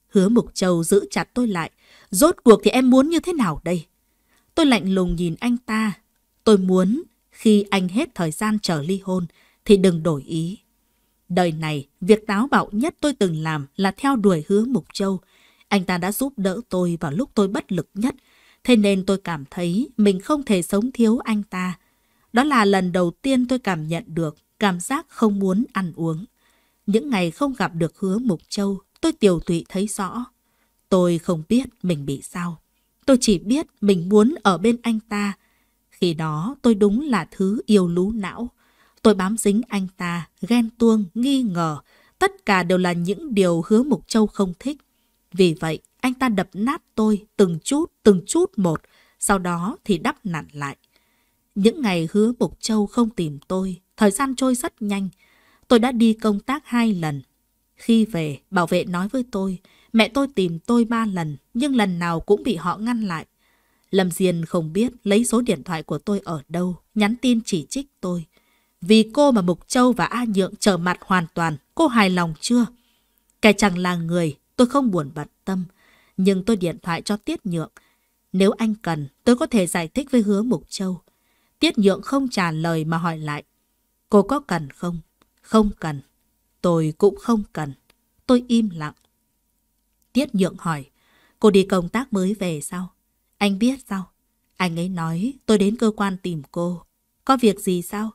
[SPEAKER 1] Hứa Mục Châu giữ chặt tôi lại. Rốt cuộc thì em muốn như thế nào đây? Tôi lạnh lùng nhìn anh ta. Tôi muốn khi anh hết thời gian chờ ly hôn thì đừng đổi ý. Đời này, việc táo bạo nhất tôi từng làm là theo đuổi hứa Mục Châu. Anh ta đã giúp đỡ tôi vào lúc tôi bất lực nhất, thế nên tôi cảm thấy mình không thể sống thiếu anh ta. Đó là lần đầu tiên tôi cảm nhận được cảm giác không muốn ăn uống. Những ngày không gặp được hứa Mục Châu, tôi tiểu tụy thấy rõ. Tôi không biết mình bị sao. Tôi chỉ biết mình muốn ở bên anh ta, khi đó tôi đúng là thứ yêu lú não. Tôi bám dính anh ta, ghen tuông, nghi ngờ. Tất cả đều là những điều hứa Mục Châu không thích. Vì vậy, anh ta đập nát tôi từng chút, từng chút một, sau đó thì đắp nặn lại. Những ngày hứa Mục Châu không tìm tôi, thời gian trôi rất nhanh. Tôi đã đi công tác hai lần. Khi về, bảo vệ nói với tôi, mẹ tôi tìm tôi ba lần, nhưng lần nào cũng bị họ ngăn lại. Lâm Diên không biết lấy số điện thoại của tôi ở đâu, nhắn tin chỉ trích tôi. Vì cô mà Mục Châu và A Nhượng trở mặt hoàn toàn, cô hài lòng chưa? Cái chẳng là người, tôi không buồn bận tâm. Nhưng tôi điện thoại cho Tiết Nhượng. Nếu anh cần, tôi có thể giải thích với hứa Mục Châu. Tiết Nhượng không trả lời mà hỏi lại. Cô có cần không? Không cần. Tôi cũng không cần. Tôi im lặng. Tiết Nhượng hỏi. Cô đi công tác mới về sao? Anh biết sao? Anh ấy nói tôi đến cơ quan tìm cô. Có việc gì sao?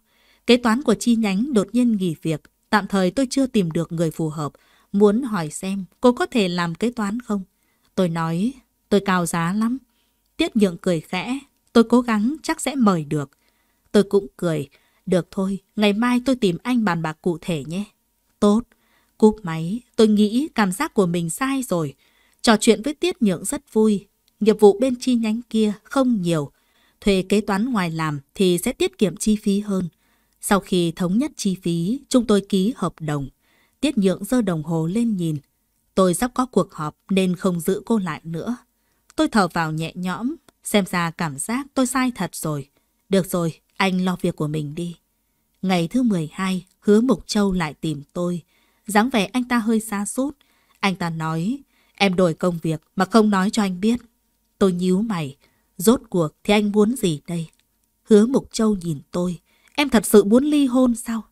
[SPEAKER 1] Kế toán của chi nhánh đột nhiên nghỉ việc. Tạm thời tôi chưa tìm được người phù hợp. Muốn hỏi xem cô có thể làm kế toán không? Tôi nói tôi cao giá lắm. Tiết nhượng cười khẽ. Tôi cố gắng chắc sẽ mời được. Tôi cũng cười. Được thôi, ngày mai tôi tìm anh bàn bạc cụ thể nhé. Tốt. Cúp máy, tôi nghĩ cảm giác của mình sai rồi. Trò chuyện với Tiết Nhượng rất vui, Nghiệp vụ bên chi nhánh kia không nhiều, thuê kế toán ngoài làm thì sẽ tiết kiệm chi phí hơn. Sau khi thống nhất chi phí, chúng tôi ký hợp đồng. Tiết nhượng giơ đồng hồ lên nhìn. Tôi sắp có cuộc họp nên không giữ cô lại nữa. Tôi thở vào nhẹ nhõm, xem ra cảm giác tôi sai thật rồi. Được rồi, anh lo việc của mình đi. Ngày thứ 12, Hứa Mục Châu lại tìm tôi. dáng vẻ anh ta hơi xa sút Anh ta nói, em đổi công việc mà không nói cho anh biết. Tôi nhíu mày. Rốt cuộc thì anh muốn gì đây? Hứa Mục Châu nhìn tôi. Em thật sự muốn ly hôn sao?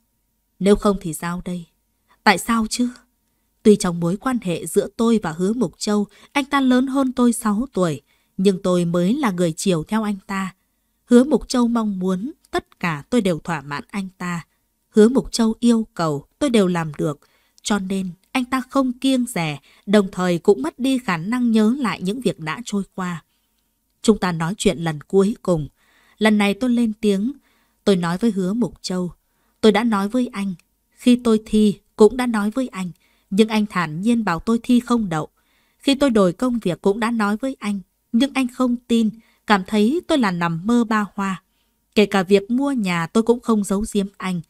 [SPEAKER 1] Nếu không thì sao đây? Tại sao chứ? Tuy trong mối quan hệ giữa tôi và Hứa Mục Châu, anh ta lớn hơn tôi 6 tuổi, nhưng tôi mới là người chiều theo anh ta. Hứa Mục Châu mong muốn tất cả tôi đều thỏa mãn anh ta. Hứa Mục Châu yêu cầu tôi đều làm được, cho nên anh ta không kiêng rẻ, đồng thời cũng mất đi khả năng nhớ lại những việc đã trôi qua. Chúng ta nói chuyện lần cuối cùng. Lần này tôi lên tiếng, tôi nói với hứa Mục Châu. Tôi đã nói với anh, khi tôi thi cũng đã nói với anh, nhưng anh thản nhiên bảo tôi thi không đậu. Khi tôi đổi công việc cũng đã nói với anh, nhưng anh không tin, cảm thấy tôi là nằm mơ ba hoa. Kể cả việc mua nhà tôi cũng không giấu giếm anh.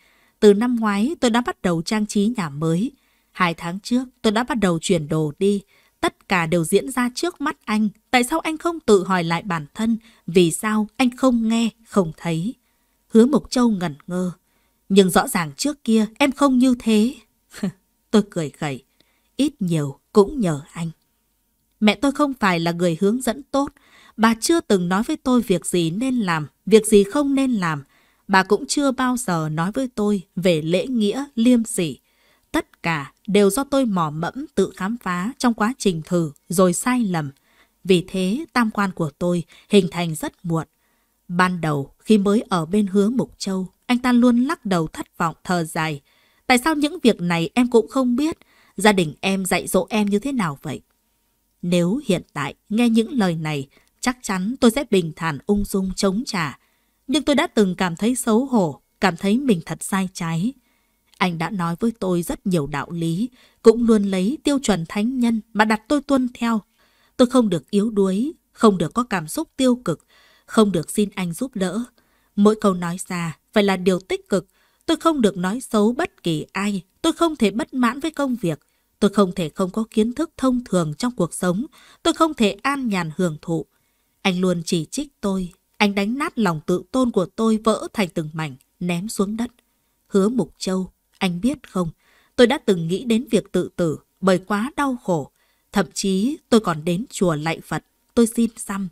[SPEAKER 1] Từ năm ngoái tôi đã bắt đầu trang trí nhà mới. Hai tháng trước, tôi đã bắt đầu chuyển đồ đi. Tất cả đều diễn ra trước mắt anh. Tại sao anh không tự hỏi lại bản thân? Vì sao anh không nghe, không thấy? Hứa Mộc Châu ngẩn ngơ. Nhưng rõ ràng trước kia em không như thế. tôi cười khẩy. Ít nhiều cũng nhờ anh. Mẹ tôi không phải là người hướng dẫn tốt. Bà chưa từng nói với tôi việc gì nên làm, việc gì không nên làm. Bà cũng chưa bao giờ nói với tôi về lễ nghĩa, liêm sỉ. Tất cả đều do tôi mò mẫm tự khám phá trong quá trình thử rồi sai lầm. Vì thế tam quan của tôi hình thành rất muộn. Ban đầu khi mới ở bên hứa Mục Châu, anh ta luôn lắc đầu thất vọng thờ dài. Tại sao những việc này em cũng không biết? Gia đình em dạy dỗ em như thế nào vậy? Nếu hiện tại nghe những lời này, chắc chắn tôi sẽ bình thản ung dung chống trả. Nhưng tôi đã từng cảm thấy xấu hổ, cảm thấy mình thật sai trái. Anh đã nói với tôi rất nhiều đạo lý, cũng luôn lấy tiêu chuẩn thánh nhân mà đặt tôi tuân theo. Tôi không được yếu đuối, không được có cảm xúc tiêu cực, không được xin anh giúp đỡ. Mỗi câu nói ra phải là điều tích cực. Tôi không được nói xấu bất kỳ ai, tôi không thể bất mãn với công việc. Tôi không thể không có kiến thức thông thường trong cuộc sống. Tôi không thể an nhàn hưởng thụ. Anh luôn chỉ trích tôi. Anh đánh nát lòng tự tôn của tôi vỡ thành từng mảnh, ném xuống đất. Hứa Mục Châu anh biết không, tôi đã từng nghĩ đến việc tự tử bởi quá đau khổ. Thậm chí tôi còn đến chùa lạy Phật, tôi xin xăm.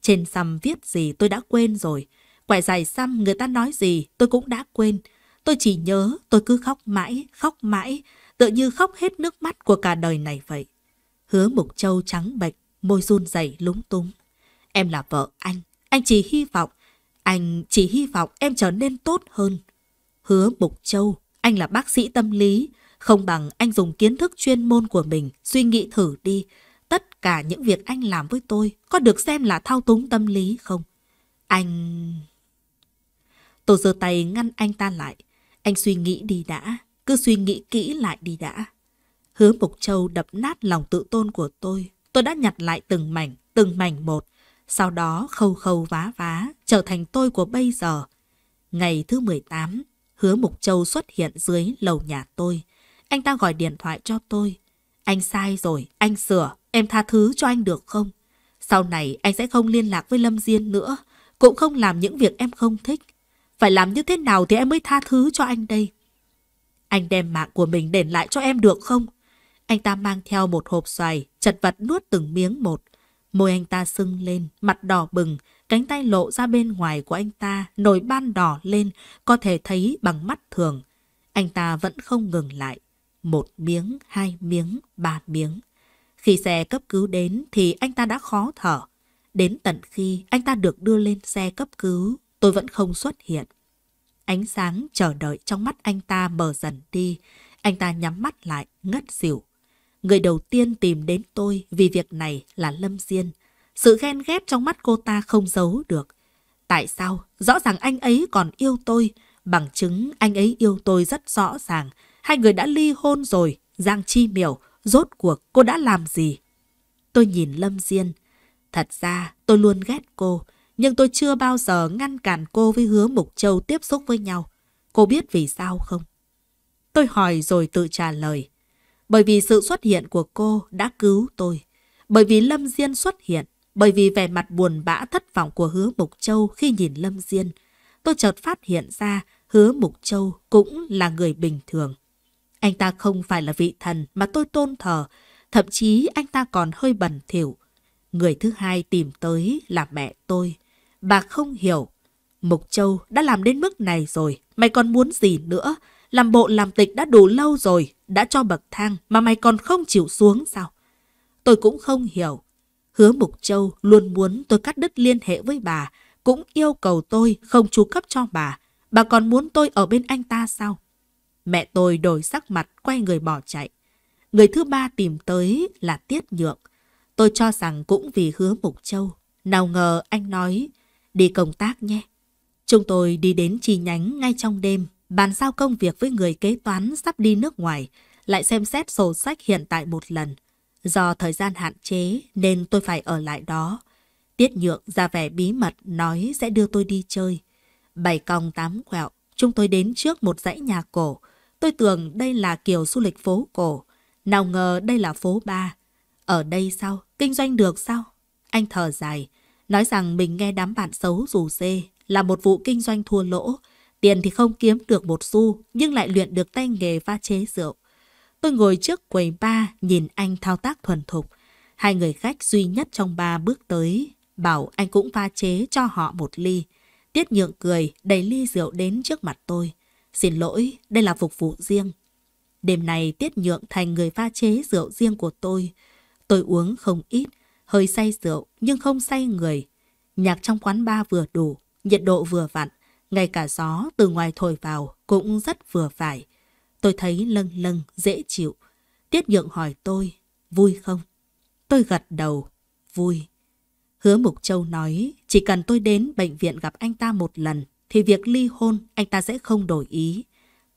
[SPEAKER 1] Trên xăm viết gì tôi đã quên rồi. Quẻ dài xăm người ta nói gì tôi cũng đã quên. Tôi chỉ nhớ tôi cứ khóc mãi, khóc mãi, tự như khóc hết nước mắt của cả đời này vậy. Hứa Mục Châu trắng bệch, môi run rẩy lúng túng. Em là vợ anh, anh chỉ hy vọng, anh chỉ hy vọng em trở nên tốt hơn. Hứa Mục Châu anh là bác sĩ tâm lý, không bằng anh dùng kiến thức chuyên môn của mình suy nghĩ thử đi. Tất cả những việc anh làm với tôi có được xem là thao túng tâm lý không? Anh... Tôi giơ tay ngăn anh ta lại. Anh suy nghĩ đi đã, cứ suy nghĩ kỹ lại đi đã. Hứa Mộc Châu đập nát lòng tự tôn của tôi. Tôi đã nhặt lại từng mảnh, từng mảnh một. Sau đó khâu khâu vá vá, trở thành tôi của bây giờ. Ngày thứ 18, Hứa Mục Châu xuất hiện dưới lầu nhà tôi. Anh ta gọi điện thoại cho tôi. Anh sai rồi, anh sửa, em tha thứ cho anh được không? Sau này anh sẽ không liên lạc với Lâm Diên nữa, cũng không làm những việc em không thích. Phải làm như thế nào thì em mới tha thứ cho anh đây? Anh đem mạng của mình đền lại cho em được không? Anh ta mang theo một hộp xoài, chật vật nuốt từng miếng một. Môi anh ta sưng lên, mặt đỏ bừng, Cánh tay lộ ra bên ngoài của anh ta nổi ban đỏ lên, có thể thấy bằng mắt thường. Anh ta vẫn không ngừng lại. Một miếng, hai miếng, ba miếng. Khi xe cấp cứu đến thì anh ta đã khó thở. Đến tận khi anh ta được đưa lên xe cấp cứu, tôi vẫn không xuất hiện. Ánh sáng chờ đợi trong mắt anh ta mờ dần đi. Anh ta nhắm mắt lại, ngất xỉu. Người đầu tiên tìm đến tôi vì việc này là Lâm Diên. Sự ghen ghét trong mắt cô ta không giấu được. Tại sao? Rõ ràng anh ấy còn yêu tôi. Bằng chứng anh ấy yêu tôi rất rõ ràng. Hai người đã ly hôn rồi. Giang Chi Miểu, rốt cuộc cô đã làm gì? Tôi nhìn Lâm Diên. Thật ra tôi luôn ghét cô, nhưng tôi chưa bao giờ ngăn cản cô với hứa Mục Châu tiếp xúc với nhau. Cô biết vì sao không? Tôi hỏi rồi tự trả lời. Bởi vì sự xuất hiện của cô đã cứu tôi. Bởi vì Lâm Diên xuất hiện, bởi vì vẻ mặt buồn bã thất vọng của hứa Mục Châu khi nhìn Lâm Diên, tôi chợt phát hiện ra hứa Mục Châu cũng là người bình thường. Anh ta không phải là vị thần mà tôi tôn thờ, thậm chí anh ta còn hơi bẩn thỉu. Người thứ hai tìm tới là mẹ tôi. Bà không hiểu. Mục Châu đã làm đến mức này rồi, mày còn muốn gì nữa? Làm bộ làm tịch đã đủ lâu rồi, đã cho bậc thang mà mày còn không chịu xuống sao? Tôi cũng không hiểu. Hứa Mục Châu luôn muốn tôi cắt đứt liên hệ với bà, cũng yêu cầu tôi không chu cấp cho bà. Bà còn muốn tôi ở bên anh ta sao? Mẹ tôi đổi sắc mặt, quay người bỏ chạy. Người thứ ba tìm tới là Tiết Nhượng. Tôi cho rằng cũng vì hứa Mục Châu. Nào ngờ anh nói, đi công tác nhé. Chúng tôi đi đến chi nhánh ngay trong đêm, bàn giao công việc với người kế toán sắp đi nước ngoài, lại xem xét sổ sách hiện tại một lần. Do thời gian hạn chế nên tôi phải ở lại đó. Tiết Nhượng ra vẻ bí mật nói sẽ đưa tôi đi chơi. Bảy còng tám quẹo, chúng tôi đến trước một dãy nhà cổ. Tôi tưởng đây là kiểu du lịch phố cổ. Nào ngờ đây là phố ba. Ở đây sao? Kinh doanh được sao? Anh thở dài, nói rằng mình nghe đám bạn xấu rủ dê là một vụ kinh doanh thua lỗ. Tiền thì không kiếm được một xu, nhưng lại luyện được tay nghề pha chế rượu. Tôi ngồi trước quầy ba nhìn anh thao tác thuần thục. Hai người khách duy nhất trong ba bước tới, bảo anh cũng pha chế cho họ một ly. Tiết nhượng cười, đầy ly rượu đến trước mặt tôi. Xin lỗi, đây là phục vụ riêng. Đêm này Tiết nhượng thành người pha chế rượu riêng của tôi. Tôi uống không ít, hơi say rượu nhưng không say người. Nhạc trong quán ba vừa đủ, nhiệt độ vừa vặn, ngay cả gió từ ngoài thổi vào cũng rất vừa phải. Tôi thấy lâng lâng, dễ chịu. Tiết Nhượng hỏi tôi, vui không? Tôi gật đầu, vui. Hứa Mục Châu nói, chỉ cần tôi đến bệnh viện gặp anh ta một lần, thì việc ly hôn anh ta sẽ không đổi ý.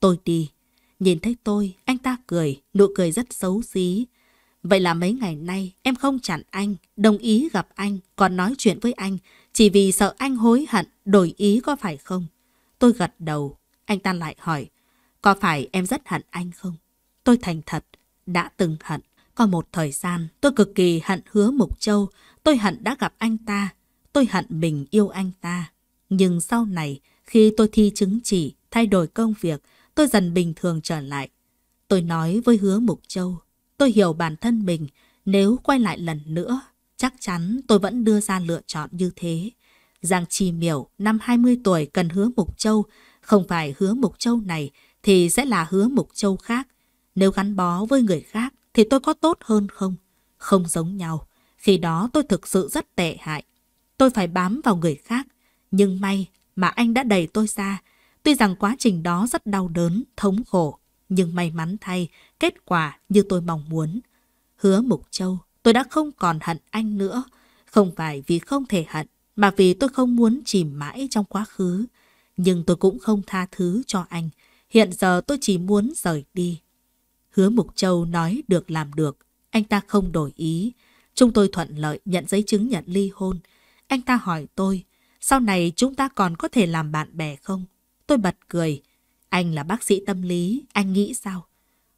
[SPEAKER 1] Tôi đi. Nhìn thấy tôi, anh ta cười, nụ cười rất xấu xí. Vậy là mấy ngày nay em không chặn anh, đồng ý gặp anh, còn nói chuyện với anh, chỉ vì sợ anh hối hận, đổi ý có phải không? Tôi gật đầu, anh ta lại hỏi, có phải em rất hận anh không? Tôi thành thật, đã từng hận. Có một thời gian, tôi cực kỳ hận hứa Mục Châu. Tôi hận đã gặp anh ta. Tôi hận mình yêu anh ta. Nhưng sau này, khi tôi thi chứng chỉ, thay đổi công việc, tôi dần bình thường trở lại. Tôi nói với hứa Mục Châu, tôi hiểu bản thân mình, nếu quay lại lần nữa, chắc chắn tôi vẫn đưa ra lựa chọn như thế. Giang Chi Miểu, năm 20 tuổi cần hứa Mục Châu, không phải hứa Mục Châu này thì sẽ là hứa mục châu khác. Nếu gắn bó với người khác thì tôi có tốt hơn không? Không giống nhau. Khi đó tôi thực sự rất tệ hại. Tôi phải bám vào người khác. Nhưng may mà anh đã đẩy tôi ra. Tuy rằng quá trình đó rất đau đớn, thống khổ. Nhưng may mắn thay, kết quả như tôi mong muốn. Hứa Mục Châu, tôi đã không còn hận anh nữa. Không phải vì không thể hận, mà vì tôi không muốn chìm mãi trong quá khứ. Nhưng tôi cũng không tha thứ cho anh. Hiện giờ tôi chỉ muốn rời đi. Hứa Mục Châu nói được làm được. Anh ta không đổi ý. Chúng tôi thuận lợi nhận giấy chứng nhận ly hôn. Anh ta hỏi tôi, sau này chúng ta còn có thể làm bạn bè không? Tôi bật cười. Anh là bác sĩ tâm lý, anh nghĩ sao?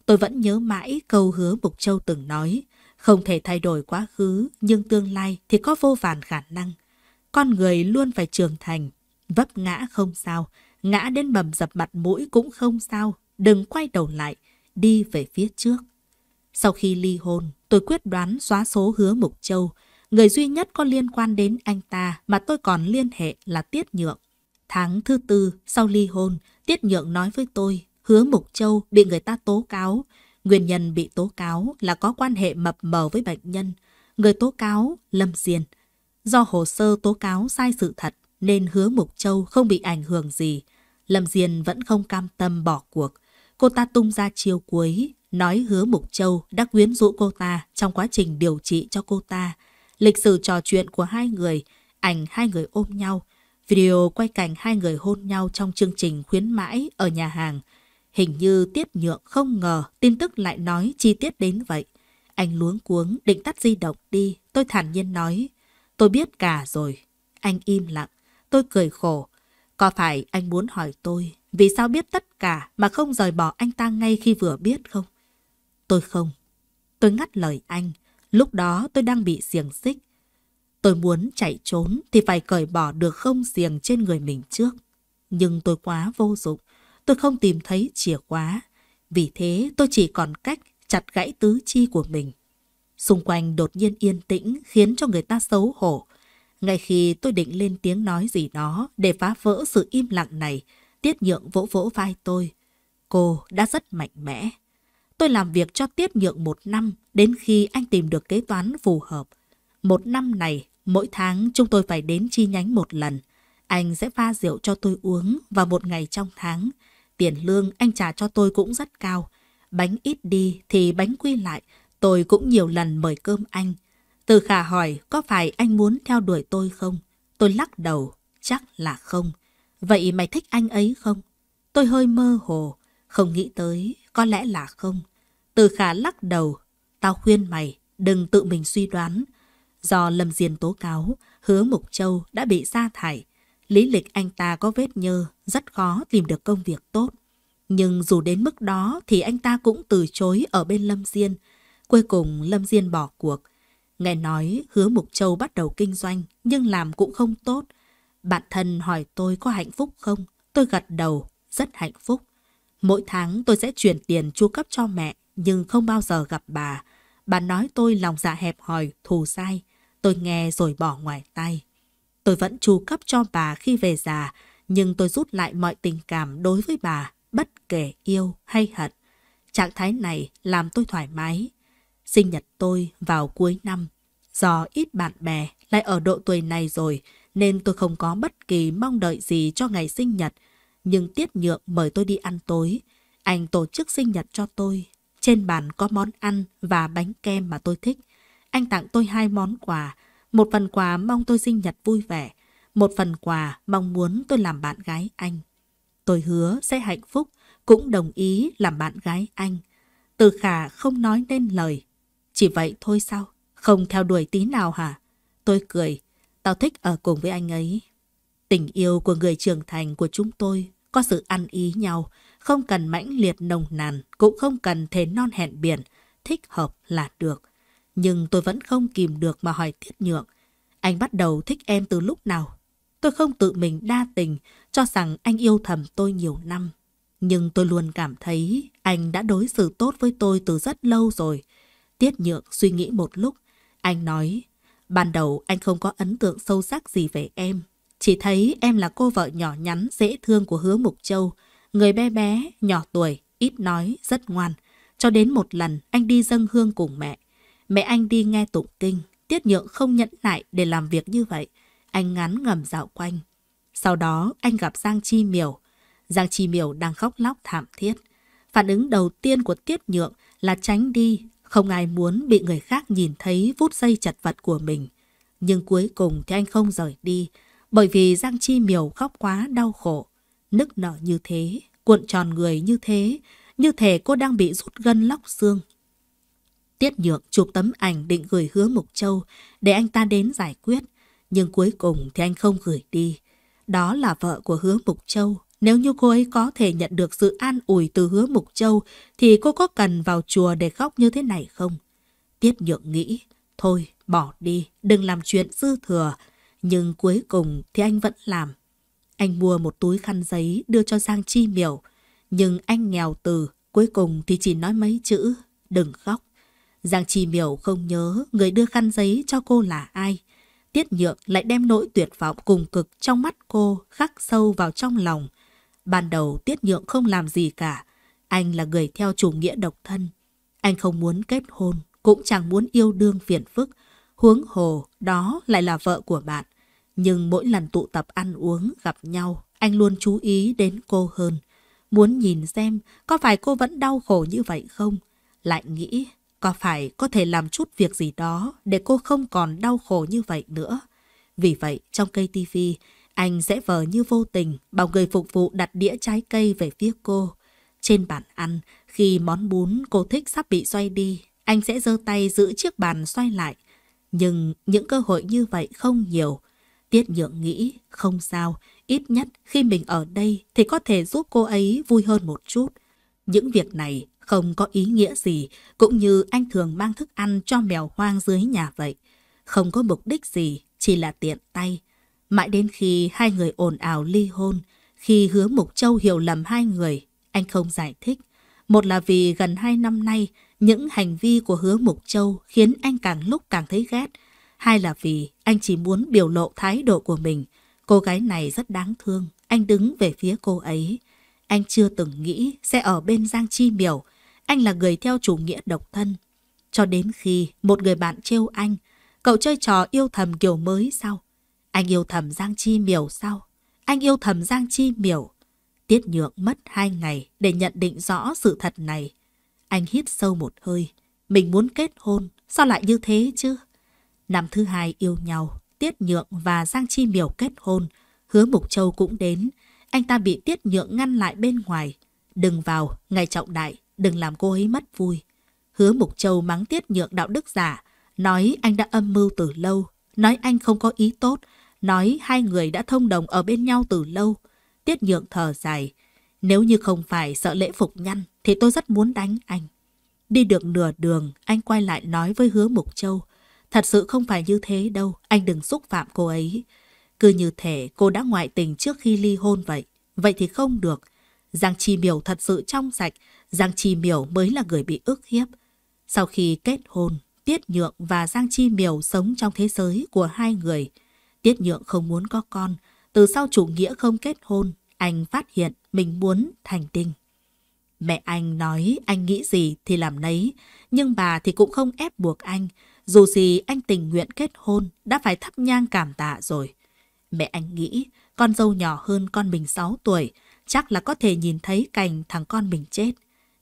[SPEAKER 1] Tôi vẫn nhớ mãi câu hứa Mục Châu từng nói. Không thể thay đổi quá khứ, nhưng tương lai thì có vô vàn khả năng. Con người luôn phải trưởng thành, vấp ngã không sao, ngã đến bầm dập mặt mũi cũng không sao, đừng quay đầu lại, đi về phía trước. Sau khi ly hôn, tôi quyết đoán xóa số hứa Mục Châu, người duy nhất có liên quan đến anh ta mà tôi còn liên hệ là Tiết Nhượng. Tháng thứ tư sau ly hôn, Tiết Nhượng nói với tôi, hứa Mục Châu bị người ta tố cáo. Nguyên nhân bị tố cáo là có quan hệ mập mờ với bệnh nhân. Người tố cáo, Lâm Diên. Do hồ sơ tố cáo sai sự thật nên hứa Mục Châu không bị ảnh hưởng gì. Lâm Diên vẫn không cam tâm bỏ cuộc. Cô ta tung ra chiêu cuối, nói hứa Mục Châu đã quyến rũ cô ta trong quá trình điều trị cho cô ta. Lịch sử trò chuyện của hai người, ảnh hai người ôm nhau, video quay cảnh hai người hôn nhau trong chương trình khuyến mãi ở nhà hàng. Hình như Tiết Nhượng không ngờ tin tức lại nói chi tiết đến vậy. Anh luống cuống định tắt di động đi, tôi thản nhiên nói. Tôi biết cả rồi. Anh im lặng, tôi cười khổ. Có phải anh muốn hỏi tôi vì sao biết tất cả mà không rời bỏ anh ta ngay khi vừa biết không? Tôi không. Tôi ngắt lời anh. Lúc đó tôi đang bị xiềng xích. Tôi muốn chạy trốn thì phải cởi bỏ được không xiềng trên người mình trước. Nhưng tôi quá vô dụng. Tôi không tìm thấy chìa khóa. Vì thế tôi chỉ còn cách chặt gãy tứ chi của mình. Xung quanh đột nhiên yên tĩnh khiến cho người ta xấu hổ. Ngay khi tôi định lên tiếng nói gì đó để phá vỡ sự im lặng này, Tiết Nhượng vỗ vỗ vai tôi. Cô đã rất mạnh mẽ. Tôi làm việc cho Tiết Nhượng một năm đến khi anh tìm được kế toán phù hợp. Một năm này, mỗi tháng chúng tôi phải đến chi nhánh một lần. Anh sẽ pha rượu cho tôi uống vào một ngày trong tháng. Tiền lương anh trả cho tôi cũng rất cao. Bánh ít đi thì bánh quy lại. Tôi cũng nhiều lần mời cơm anh. Từ khả hỏi có phải anh muốn theo đuổi tôi không? Tôi lắc đầu, chắc là không. Vậy mày thích anh ấy không? Tôi hơi mơ hồ, không nghĩ tới, có lẽ là không. Từ khả lắc đầu, tao khuyên mày, đừng tự mình suy đoán. Do Lâm Diên tố cáo, hứa Mục Châu đã bị sa thải. Lý lịch anh ta có vết nhơ, rất khó tìm được công việc tốt. Nhưng dù đến mức đó thì anh ta cũng từ chối ở bên Lâm Diên. Cuối cùng Lâm Diên bỏ cuộc, Nghe nói hứa Mục Châu bắt đầu kinh doanh nhưng làm cũng không tốt. Bạn thân hỏi tôi có hạnh phúc không? Tôi gật đầu, rất hạnh phúc. Mỗi tháng tôi sẽ chuyển tiền chu cấp cho mẹ nhưng không bao giờ gặp bà. Bà nói tôi lòng dạ hẹp hòi, thù sai. Tôi nghe rồi bỏ ngoài tay. Tôi vẫn chu cấp cho bà khi về già, nhưng tôi rút lại mọi tình cảm đối với bà, bất kể yêu hay hận. Trạng thái này làm tôi thoải mái, Sinh nhật tôi vào cuối năm. Do ít bạn bè, lại ở độ tuổi này rồi, nên tôi không có bất kỳ mong đợi gì cho ngày sinh nhật. Nhưng Tiết Nhượng mời tôi đi ăn tối. Anh tổ chức sinh nhật cho tôi. Trên bàn có món ăn và bánh kem mà tôi thích. Anh tặng tôi hai món quà. Một phần quà mong tôi sinh nhật vui vẻ. Một phần quà mong muốn tôi làm bạn gái anh. Tôi hứa sẽ hạnh phúc, cũng đồng ý làm bạn gái anh. Từ khả không nói nên lời chỉ vậy thôi sao? Không theo đuổi tí nào hả? Tôi cười. Tao thích ở cùng với anh ấy. Tình yêu của người trưởng thành của chúng tôi có sự ăn ý nhau, không cần mãnh liệt nồng nàn, cũng không cần thế non hẹn biển, thích hợp là được. Nhưng tôi vẫn không kìm được mà hỏi tiết nhượng. Anh bắt đầu thích em từ lúc nào? Tôi không tự mình đa tình, cho rằng anh yêu thầm tôi nhiều năm. Nhưng tôi luôn cảm thấy anh đã đối xử tốt với tôi từ rất lâu rồi. Tiết nhượng suy nghĩ một lúc. Anh nói, ban đầu anh không có ấn tượng sâu sắc gì về em. Chỉ thấy em là cô vợ nhỏ nhắn, dễ thương của hứa Mục Châu. Người bé bé, nhỏ tuổi, ít nói, rất ngoan. Cho đến một lần, anh đi dâng hương cùng mẹ. Mẹ anh đi nghe tụng kinh. Tiết nhượng không nhẫn nại để làm việc như vậy. Anh ngắn ngầm dạo quanh. Sau đó, anh gặp Giang Chi Miểu. Giang Chi Miểu đang khóc lóc thảm thiết. Phản ứng đầu tiên của Tiết Nhượng là tránh đi, không ai muốn bị người khác nhìn thấy vút dây chật vật của mình. Nhưng cuối cùng thì anh không rời đi, bởi vì Giang Chi Miều khóc quá đau khổ. Nức nở như thế, cuộn tròn người như thế, như thể cô đang bị rút gân lóc xương. Tiết Nhượng chụp tấm ảnh định gửi hứa Mục Châu để anh ta đến giải quyết, nhưng cuối cùng thì anh không gửi đi. Đó là vợ của hứa Mục Châu, nếu như cô ấy có thể nhận được sự an ủi từ hứa Mục Châu, thì cô có cần vào chùa để khóc như thế này không? Tiết nhượng nghĩ, thôi bỏ đi, đừng làm chuyện dư thừa. Nhưng cuối cùng thì anh vẫn làm. Anh mua một túi khăn giấy đưa cho Giang Chi Miểu. Nhưng anh nghèo từ, cuối cùng thì chỉ nói mấy chữ, đừng khóc. Giang Chi Miểu không nhớ người đưa khăn giấy cho cô là ai. Tiết nhượng lại đem nỗi tuyệt vọng cùng cực trong mắt cô khắc sâu vào trong lòng. Ban đầu Tiết Nhượng không làm gì cả. Anh là người theo chủ nghĩa độc thân. Anh không muốn kết hôn, cũng chẳng muốn yêu đương phiền phức. Huống hồ, đó lại là vợ của bạn. Nhưng mỗi lần tụ tập ăn uống, gặp nhau, anh luôn chú ý đến cô hơn. Muốn nhìn xem có phải cô vẫn đau khổ như vậy không? Lại nghĩ có phải có thể làm chút việc gì đó để cô không còn đau khổ như vậy nữa. Vì vậy, trong cây tivi, anh sẽ vờ như vô tình, bảo người phục vụ đặt đĩa trái cây về phía cô. Trên bàn ăn, khi món bún cô thích sắp bị xoay đi, anh sẽ giơ tay giữ chiếc bàn xoay lại. Nhưng những cơ hội như vậy không nhiều. Tiết nhượng nghĩ, không sao, ít nhất khi mình ở đây thì có thể giúp cô ấy vui hơn một chút. Những việc này không có ý nghĩa gì, cũng như anh thường mang thức ăn cho mèo hoang dưới nhà vậy. Không có mục đích gì, chỉ là tiện tay. Mãi đến khi hai người ồn ào ly hôn, khi hứa Mục Châu hiểu lầm hai người, anh không giải thích. Một là vì gần hai năm nay, những hành vi của hứa Mục Châu khiến anh càng lúc càng thấy ghét. Hai là vì anh chỉ muốn biểu lộ thái độ của mình. Cô gái này rất đáng thương, anh đứng về phía cô ấy. Anh chưa từng nghĩ sẽ ở bên Giang Chi Miểu. Anh là người theo chủ nghĩa độc thân. Cho đến khi một người bạn trêu anh, cậu chơi trò yêu thầm kiểu mới sao? Anh yêu thầm Giang Chi Miểu sao? Anh yêu thầm Giang Chi Miểu. Tiết Nhượng mất hai ngày để nhận định rõ sự thật này. Anh hít sâu một hơi. Mình muốn kết hôn, sao lại như thế chứ? Năm thứ hai yêu nhau, Tiết Nhượng và Giang Chi Miểu kết hôn. Hứa Mục Châu cũng đến. Anh ta bị Tiết Nhượng ngăn lại bên ngoài. Đừng vào, ngày trọng đại, đừng làm cô ấy mất vui. Hứa Mục Châu mắng Tiết Nhượng đạo đức giả, nói anh đã âm mưu từ lâu, nói anh không có ý tốt, nói hai người đã thông đồng ở bên nhau từ lâu. Tiết nhượng thở dài. Nếu như không phải sợ lễ phục nhăn thì tôi rất muốn đánh anh. Đi được nửa đường, anh quay lại nói với hứa Mục Châu. Thật sự không phải như thế đâu, anh đừng xúc phạm cô ấy. Cứ như thể cô đã ngoại tình trước khi ly hôn vậy. Vậy thì không được. Giang Chi Miểu thật sự trong sạch, Giang Chi Miểu mới là người bị ức hiếp. Sau khi kết hôn, Tiết Nhượng và Giang Chi Miểu sống trong thế giới của hai người – Tiết Nhượng không muốn có con, từ sau chủ nghĩa không kết hôn, anh phát hiện mình muốn thành tinh. Mẹ anh nói anh nghĩ gì thì làm nấy, nhưng bà thì cũng không ép buộc anh. Dù gì anh tình nguyện kết hôn, đã phải thắp nhang cảm tạ rồi. Mẹ anh nghĩ con dâu nhỏ hơn con mình 6 tuổi, chắc là có thể nhìn thấy cành thằng con mình chết.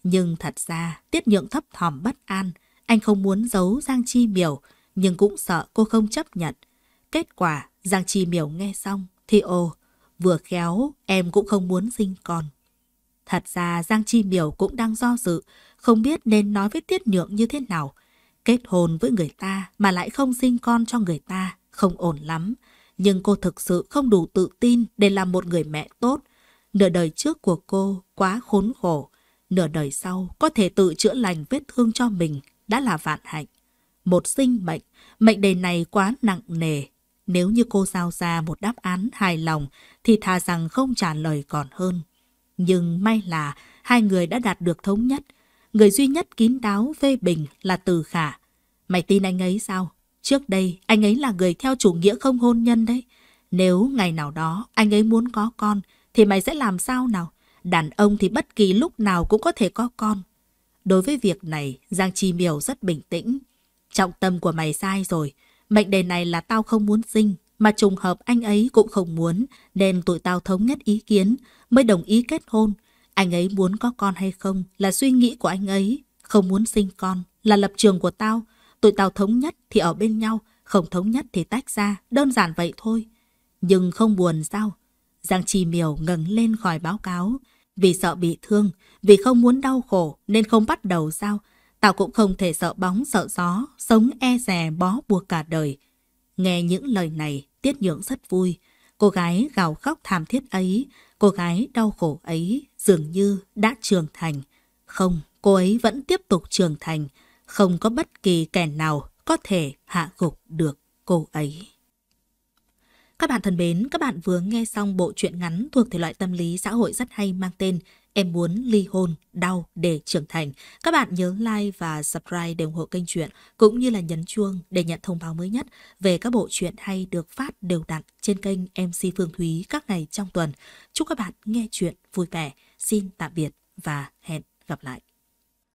[SPEAKER 1] Nhưng thật ra, tiết nhượng thấp thỏm bất an. Anh không muốn giấu Giang Chi Miểu, nhưng cũng sợ cô không chấp nhận. Kết quả, Giang Chi Miểu nghe xong thì ồ, vừa khéo em cũng không muốn sinh con. Thật ra Giang Chi Miểu cũng đang do dự, không biết nên nói với Tiết Nhượng như thế nào. Kết hôn với người ta mà lại không sinh con cho người ta, không ổn lắm. Nhưng cô thực sự không đủ tự tin để làm một người mẹ tốt. Nửa đời trước của cô quá khốn khổ. Nửa đời sau có thể tự chữa lành vết thương cho mình đã là vạn hạnh. Một sinh mệnh, mệnh đề này quá nặng nề, nếu như cô giao ra một đáp án hài lòng thì thà rằng không trả lời còn hơn. Nhưng may là hai người đã đạt được thống nhất. Người duy nhất kín đáo phê bình là Từ Khả. Mày tin anh ấy sao? Trước đây anh ấy là người theo chủ nghĩa không hôn nhân đấy. Nếu ngày nào đó anh ấy muốn có con thì mày sẽ làm sao nào? Đàn ông thì bất kỳ lúc nào cũng có thể có con. Đối với việc này, Giang Chi miều rất bình tĩnh. Trọng tâm của mày sai rồi. Mệnh đề này là tao không muốn sinh, mà trùng hợp anh ấy cũng không muốn, nên tụi tao thống nhất ý kiến, mới đồng ý kết hôn. Anh ấy muốn có con hay không là suy nghĩ của anh ấy, không muốn sinh con là lập trường của tao. Tụi tao thống nhất thì ở bên nhau, không thống nhất thì tách ra, đơn giản vậy thôi. Nhưng không buồn sao? Giang Trì Miểu ngẩng lên khỏi báo cáo. Vì sợ bị thương, vì không muốn đau khổ nên không bắt đầu sao? Tao cũng không thể sợ bóng sợ gió, sống e rè bó buộc cả đời. Nghe những lời này, Tiết Nhượng rất vui. Cô gái gào khóc thảm thiết ấy, cô gái đau khổ ấy dường như đã trưởng thành. Không, cô ấy vẫn tiếp tục trưởng thành, không có bất kỳ kẻ nào có thể hạ gục được cô ấy. Các bạn thân mến, các bạn vừa nghe xong bộ truyện ngắn thuộc thể loại tâm lý xã hội rất hay mang tên Em muốn ly hôn, đau để trưởng thành. Các bạn nhớ like và subscribe để ủng hộ kênh truyện cũng như là nhấn chuông để nhận thông báo mới nhất về các bộ truyện hay được phát đều đặn trên kênh MC Phương Thúy các ngày trong tuần. Chúc các bạn nghe chuyện vui vẻ. Xin tạm biệt và hẹn gặp lại.